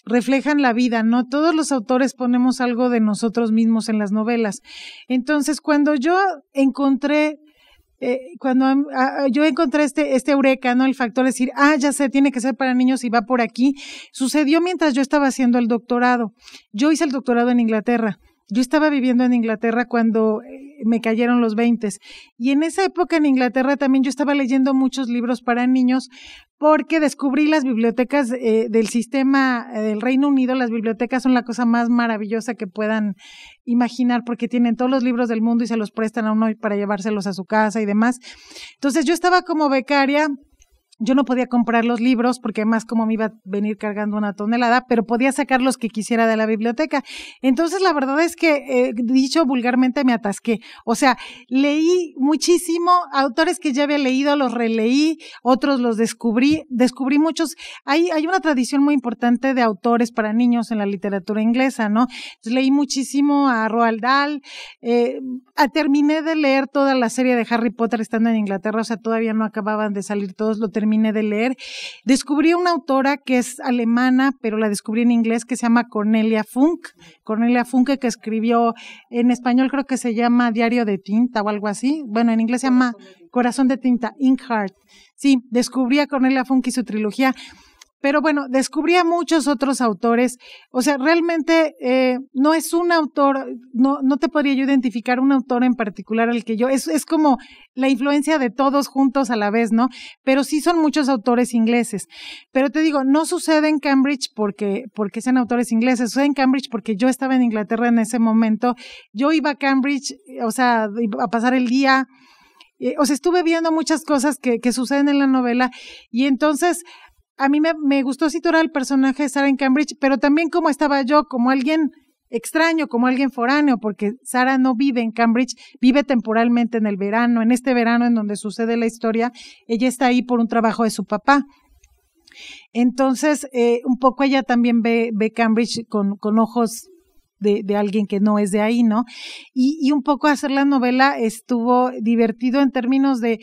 reflejan la vida, ¿no? Todos los autores ponemos algo de nosotros mismos en las novelas. Entonces, cuando yo encontré eh, cuando yo encontré este, este eureka, ¿no? El factor de decir, ah, ya sé, tiene que ser para niños y va por aquí, sucedió mientras yo estaba haciendo el doctorado. Yo hice el doctorado en Inglaterra. Yo estaba viviendo en Inglaterra cuando eh, me cayeron los 20. Y en esa época en Inglaterra también yo estaba leyendo muchos libros para niños porque descubrí las bibliotecas eh, del sistema eh, del Reino Unido. Las bibliotecas son la cosa más maravillosa que puedan imaginar porque tienen todos los libros del mundo y se los prestan a uno para llevárselos a su casa y demás. Entonces yo estaba como becaria yo no podía comprar los libros porque además como me iba a venir cargando una tonelada, pero podía sacar los que quisiera de la biblioteca. Entonces la verdad es que, eh, dicho vulgarmente, me atasqué. O sea, leí muchísimo, autores que ya había leído los releí, otros los descubrí, descubrí muchos. Hay, hay una tradición muy importante de autores para niños en la literatura inglesa, ¿no? leí muchísimo a Roald Dahl, eh, terminé de leer toda la serie de Harry Potter estando en Inglaterra, o sea, todavía no acababan de salir todos, lo terminé terminé de leer. Descubrí una autora que es alemana, pero la descubrí en inglés, que se llama Cornelia Funk. Cornelia Funke, que escribió en español, creo que se llama Diario de Tinta o algo así. Bueno, en inglés se llama Corazón de Tinta, Inkheart. Sí, descubrí a Cornelia Funk y su trilogía. Pero bueno, descubrí a muchos otros autores. O sea, realmente eh, no es un autor, no, no te podría yo identificar un autor en particular al que yo. Es, es como la influencia de todos juntos a la vez, ¿no? Pero sí son muchos autores ingleses. Pero te digo, no sucede en Cambridge porque, porque sean autores ingleses, sucede en Cambridge porque yo estaba en Inglaterra en ese momento. Yo iba a Cambridge, o sea, a pasar el día. Eh, o sea, estuve viendo muchas cosas que, que suceden en la novela y entonces a mí me, gustó situar al personaje de Sara en Cambridge, pero también como estaba yo, como alguien extraño, como alguien foráneo, porque Sara no vive en Cambridge, vive temporalmente en el verano, en este verano en donde sucede la historia, ella está ahí por un trabajo de su papá. Entonces, eh, un poco ella también ve, Cambridge con, ojos de, alguien que no es de ahí, ¿no? y, un poco hacer la novela estuvo divertido en términos de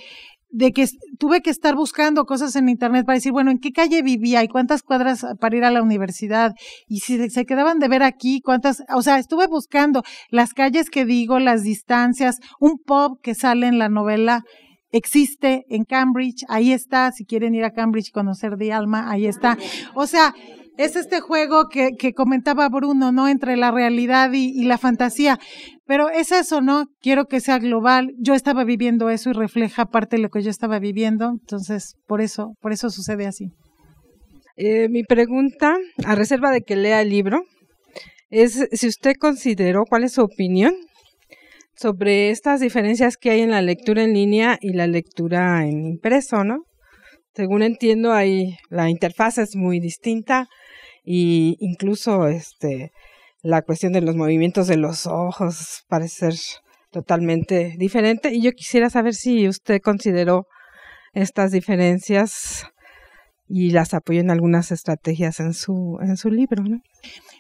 de que tuve que estar buscando cosas en internet para decir, bueno, ¿en qué calle vivía y cuántas cuadras ah, para ir a la universidad? Y si se quedaban de ver aquí, cuántas, o sea, estuve buscando las calles que digo, las distancias, un pub que sale en la novela existe en Cambridge, ahí está, si quieren ir a Cambridge y conocer de alma, ahí está. O sea, es este juego que, comentaba Bruno, ¿no? Entre la realidad y, la fantasía. Pero es eso, ¿no? Quiero que sea global. Yo estaba viviendo eso y refleja parte de lo que yo estaba viviendo. Entonces, por eso, por eso sucede así. Eh, mi pregunta, a reserva de que lea el libro, es si usted consideró, cuál es su opinión sobre estas diferencias que hay en la lectura en línea y la lectura en impreso, ¿no? Según entiendo, ahí la interfaz es muy distinta, y incluso este la cuestión de los movimientos de los ojos parece ser totalmente diferente y yo quisiera saber si usted consideró estas diferencias y las apoyó en algunas estrategias en su en su libro,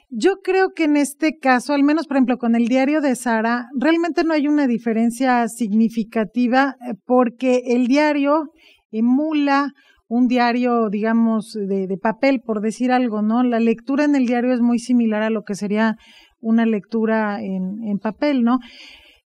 Yo creo que en este caso, al menos por ejemplo con el diario de Sara, realmente no hay una diferencia significativa eh, porque el diario emula un diario, digamos, de, de, papel, por decir algo, ¿no? La lectura en el diario es muy similar a lo que sería una lectura en, papel, ¿no?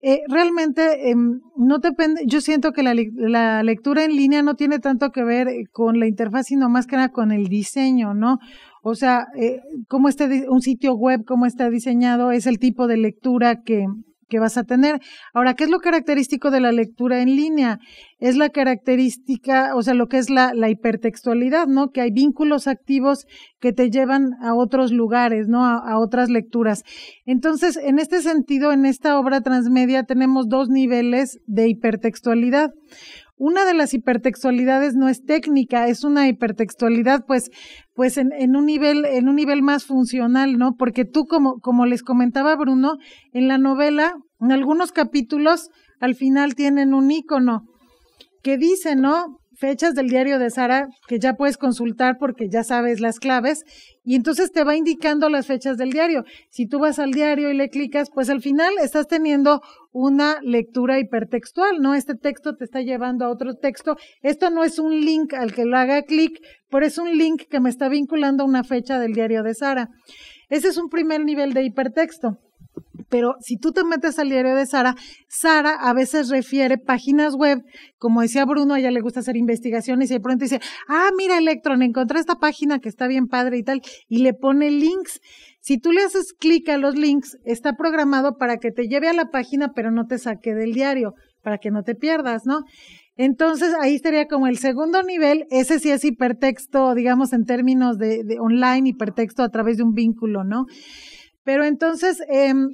Eh, realmente, em, no depende, yo siento que la, la, lectura en línea no tiene tanto que ver eh, con la interfaz, sino más que nada con el diseño, ¿no? O sea, eh, cómo está un sitio web, cómo está diseñado, es el tipo de lectura que, que vas a tener. Ahora, ¿qué es lo característico de la lectura en línea? Es la característica, o sea, lo que es la, la hipertextualidad, ¿no? Que hay vínculos activos que te llevan a otros lugares, ¿no? A, a otras lecturas. Entonces, en este sentido, en esta obra transmedia tenemos dos niveles de hipertextualidad una de las hipertextualidades no es técnica, es una hipertextualidad, pues, pues en, un nivel, en un nivel más funcional, ¿no? Porque tú, como, como les comentaba Bruno, en la novela, en algunos capítulos, al final tienen un icono que dice, ¿no? fechas del diario de Sara que ya puedes consultar porque ya sabes las claves y entonces te va indicando las fechas del diario. Si tú vas al diario y le clicas, pues al final estás teniendo una lectura hipertextual, ¿no? Este texto te está llevando a otro texto. Esto no es un link al que lo haga clic, pero es un link que me está vinculando a una fecha del diario de Sara. Ese es un primer nivel de hipertexto pero si tú te metes al diario de Sara, Sara a veces refiere páginas web, como decía Bruno, a ella le gusta hacer investigaciones y de pronto dice, ah, mira Electron, encontré esta página que está bien padre y tal, y le pone links. Si tú le haces clic a los links, está programado para que te lleve a la página, pero no te saque del diario, para que no te pierdas, ¿no? Entonces ahí estaría como el segundo nivel, ese sí es hipertexto, digamos en términos de, online, hipertexto a través de un vínculo, ¿no? Pero entonces, em,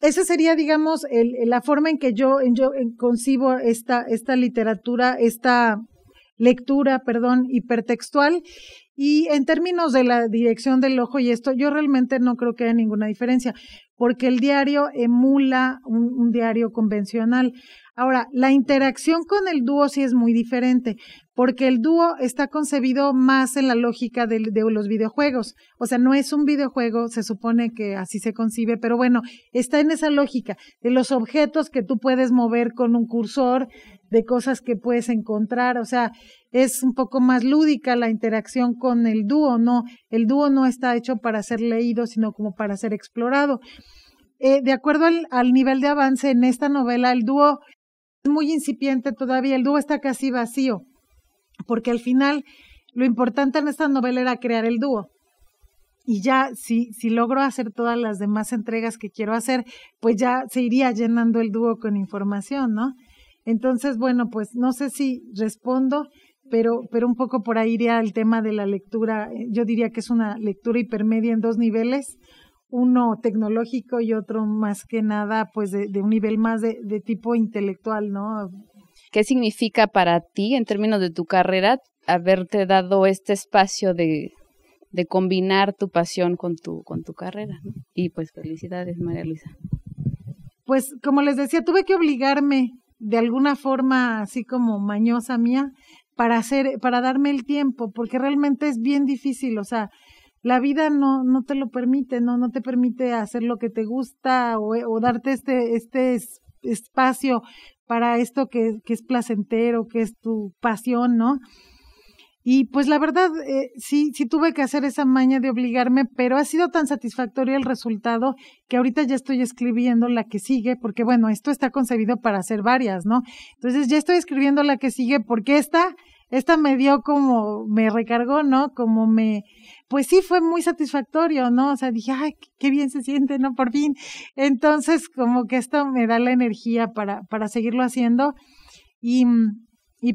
esa sería, digamos, el, la forma en que yo, en, yo concibo esta, esta literatura, esta lectura, perdón, hipertextual. Y en términos de la dirección del ojo y esto, yo realmente no creo que haya ninguna diferencia, porque el diario emula un diario convencional. Ahora, la interacción con el dúo sí es muy diferente porque el dúo está concebido más en la lógica de, los videojuegos. O sea, no es un videojuego, se supone que así se concibe, pero bueno, está en esa lógica de los objetos que tú puedes mover con un cursor, de cosas que puedes encontrar. O sea, es un poco más lúdica la interacción con el dúo, ¿no? El dúo no está hecho para ser leído, sino como para ser explorado. Eh, de acuerdo al nivel de avance en esta novela, el dúo es muy incipiente todavía, el dúo está casi vacío porque al final lo importante en esta novela era crear el dúo. Y ya si, si logro hacer todas las demás entregas que quiero hacer, pues ya se iría llenando el dúo con información, ¿no? Entonces, bueno, pues no sé si respondo, pero, pero un poco por ahí iría el tema de la lectura. Yo diría que es una lectura hipermedia en dos niveles, uno tecnológico y otro más que nada, pues de, un nivel más de tipo intelectual, ¿no? ¿Qué significa para ti, en términos de tu carrera, haberte dado este espacio de, combinar tu pasión con tu, con tu carrera? Y pues felicidades, María Luisa. Pues como les decía, tuve que obligarme de alguna forma así como mañosa mía para hacer para darme el tiempo porque realmente es bien difícil o sea la vida no no te lo permite no no te permite hacer lo que te gusta o, o darte este este espacio para esto que, es placentero, que es tu pasión, ¿no? Y pues la verdad, eh, sí, sí tuve que hacer esa maña de obligarme, pero ha sido tan satisfactorio el resultado que ahorita ya estoy escribiendo la que sigue, porque bueno, esto está concebido para hacer varias, ¿no? Entonces ya estoy escribiendo la que sigue porque esta esta me dio como, me recargó, ¿no? Como me, pues sí fue muy satisfactorio, ¿no? O sea, dije, ay, qué bien se siente, ¿no? Por fin. Entonces, como que esto me da la energía para, para seguirlo haciendo. y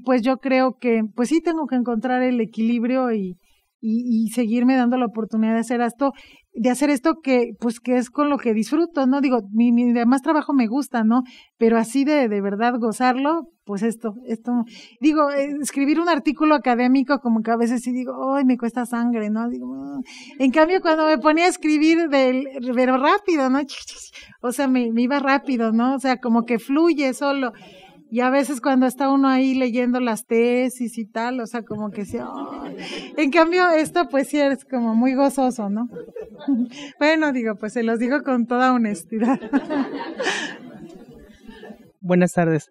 pues yo creo que, pues sí tengo que encontrar el equilibrio y, y, seguirme dando la oportunidad de hacer esto, de hacer esto que, pues, que es con lo que disfruto, ¿no? Digo, mi, mi demás trabajo me gusta, ¿no? Pero así de, de verdad gozarlo, pues esto, esto, digo, eh, escribir un artículo académico como que a veces sí digo, ay, me cuesta sangre, ¿no? Digo, ah". En cambio, cuando me ponía a escribir del, pero rápido, ¿no? *laughs* O sea, me iba rápido, ¿no? O sea, como que fluye solo. Y a veces cuando está uno ahí leyendo las tesis y tal, o sea, como que sí. En cambio, esto pues sí es como muy gozoso, ¿no? *laughs* Bueno, digo, pues se los digo con toda honestidad. Buenas tardes.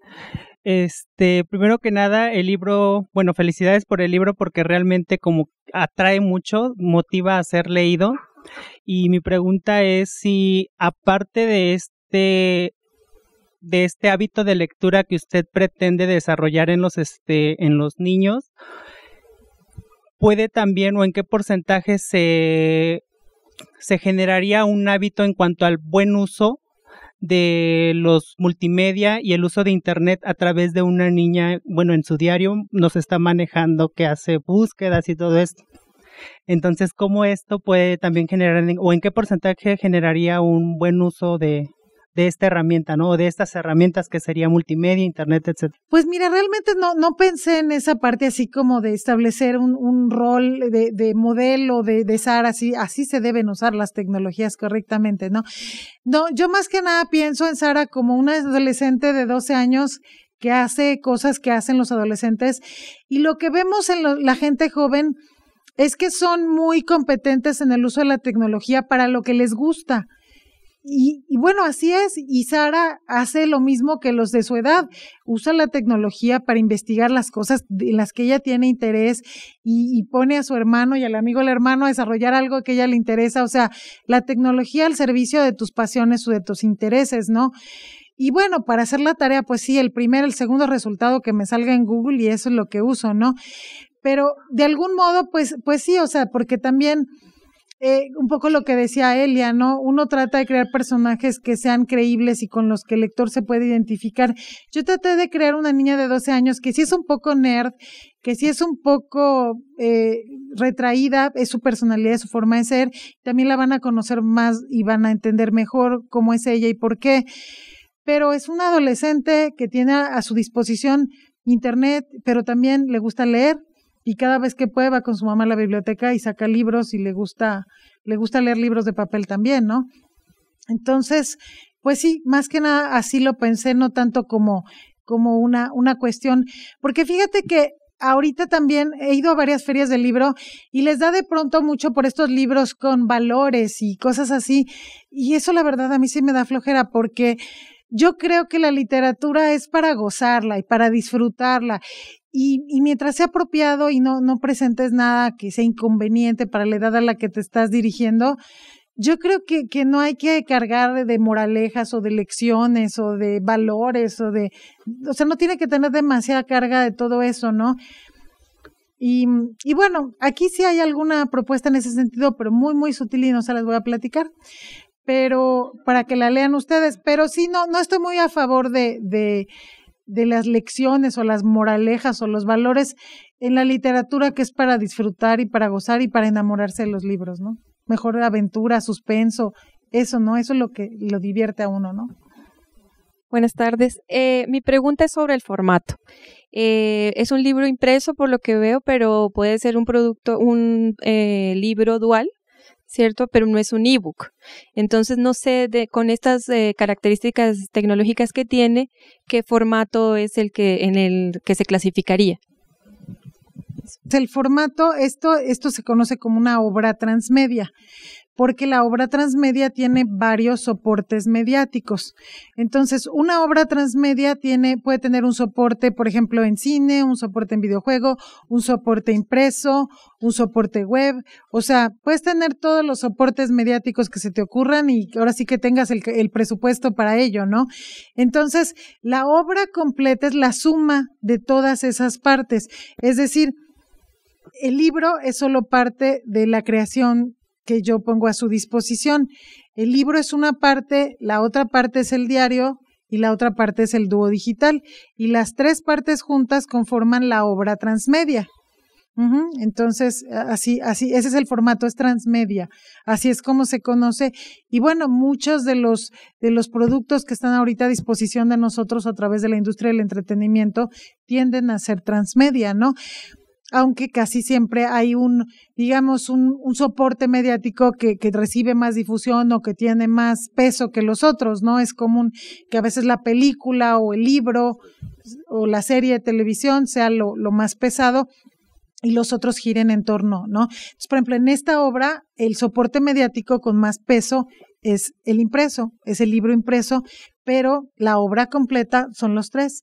Este, primero que nada, el libro, bueno, felicidades por el libro porque realmente como atrae mucho, motiva a ser leído. Y mi pregunta es si aparte de este de este hábito de lectura que usted pretende desarrollar en los, este, en los niños, puede también o en qué porcentaje se, se generaría un hábito en cuanto al buen uso de los multimedia y el uso de Internet a través de una niña, bueno, en su diario nos está manejando que hace búsquedas y todo esto. Entonces, ¿cómo esto puede también generar, o en qué porcentaje generaría un buen uso de, de esta herramienta, ¿no? De estas herramientas que sería multimedia, internet, etcétera. Pues mira, realmente no, no pensé en esa parte así como de establecer un, rol de, modelo de, Sara. así, así se deben usar las tecnologías correctamente, ¿no? No, yo más que nada pienso en Sara como una adolescente de 12 años que hace cosas que hacen los adolescentes y lo que vemos en la gente joven es que son muy competentes en el uso de la tecnología para lo que les gusta. Y, y, bueno, así es. Y Sara hace lo mismo que los de su edad. Usa la tecnología para investigar las cosas en las que ella tiene interés y, y, pone a su hermano y al amigo del hermano a desarrollar algo que ella le interesa. O sea, la tecnología al servicio de tus pasiones o de tus intereses, ¿no? Y bueno, para hacer la tarea, pues sí, el primer, el segundo resultado que me salga en Google y eso es lo que uso, ¿no? Pero de algún modo, pues, pues sí, o sea, porque también eh, un poco lo que decía Elia, ¿no? Uno trata de crear personajes que sean creíbles y con los que el lector se puede identificar. Yo traté de crear una niña de 12 años que sí es un poco nerd, que sí es un poco eh, retraída, es su personalidad, es su forma de ser. También la van a conocer más y van a entender mejor cómo es ella y por qué. Pero es una adolescente que tiene a su disposición internet, pero también le gusta leer, y cada vez que puede va con su mamá a la biblioteca y saca libros y le gusta, le gusta leer libros de papel también, ¿no? Entonces, pues sí, más que nada así lo pensé, no tanto como, como una, una cuestión, porque fíjate que ahorita también he ido a varias ferias del libro y les da de pronto mucho por estos libros con valores y cosas así, y eso la verdad a mí sí me da flojera porque yo creo que la literatura es para gozarla y para disfrutarla. Y, mientras sea apropiado y no, no presentes nada que sea inconveniente para la edad a la que te estás dirigiendo, yo creo que, que no hay que cargar de moralejas o de lecciones o de valores o de, o sea, no tiene que tener demasiada carga de todo eso, ¿no? Y, y, bueno, aquí sí hay alguna propuesta en ese sentido, pero muy, muy sutil y no se las voy a platicar. Pero para que la lean ustedes, pero sí, no, no estoy muy a favor de, de de las lecciones o las moralejas o los valores en la literatura que es para disfrutar y para gozar y para enamorarse de los libros, ¿no? Mejor aventura, suspenso, eso, ¿no? Eso es lo que lo divierte a uno, ¿no? Buenas tardes. Eh, mi pregunta es sobre el formato. Eh, es un libro impreso por lo que veo, pero puede ser un producto, un eh, libro dual ¿cierto? Pero no es un ebook. Entonces, no sé, de, con estas eh, características tecnológicas que tiene, qué formato es el que, en el que se clasificaría. El formato, esto, esto se conoce como una obra transmedia porque la obra transmedia tiene varios soportes mediáticos. Entonces, una obra transmedia tiene, puede tener un soporte, por ejemplo, en cine, un soporte en videojuego, un soporte impreso, un soporte web. O sea, puedes tener todos los soportes mediáticos que se te ocurran y ahora sí que tengas el, el presupuesto para ello, ¿no? Entonces, la obra completa es la suma de todas esas partes. Es decir, el libro es solo parte de la creación que yo pongo a su disposición. El libro es una parte, la otra parte es el diario y la otra parte es el dúo digital. Y las tres partes juntas conforman la obra transmedia. Entonces, así, así, ese es el formato, es transmedia. Así es como se conoce. Y bueno, muchos de los, de los productos que están ahorita a disposición de nosotros a través de la industria del entretenimiento tienden a ser transmedia, ¿no? aunque casi siempre hay un, digamos, un, un soporte mediático que, que, recibe más difusión o que tiene más peso que los otros, ¿no? Es común que a veces la película o el libro o la serie de televisión sea lo, lo más pesado y los otros giren en torno, ¿no? Entonces, por ejemplo, en esta obra, el soporte mediático con más peso es el impreso, es el libro impreso, pero la obra completa son los tres.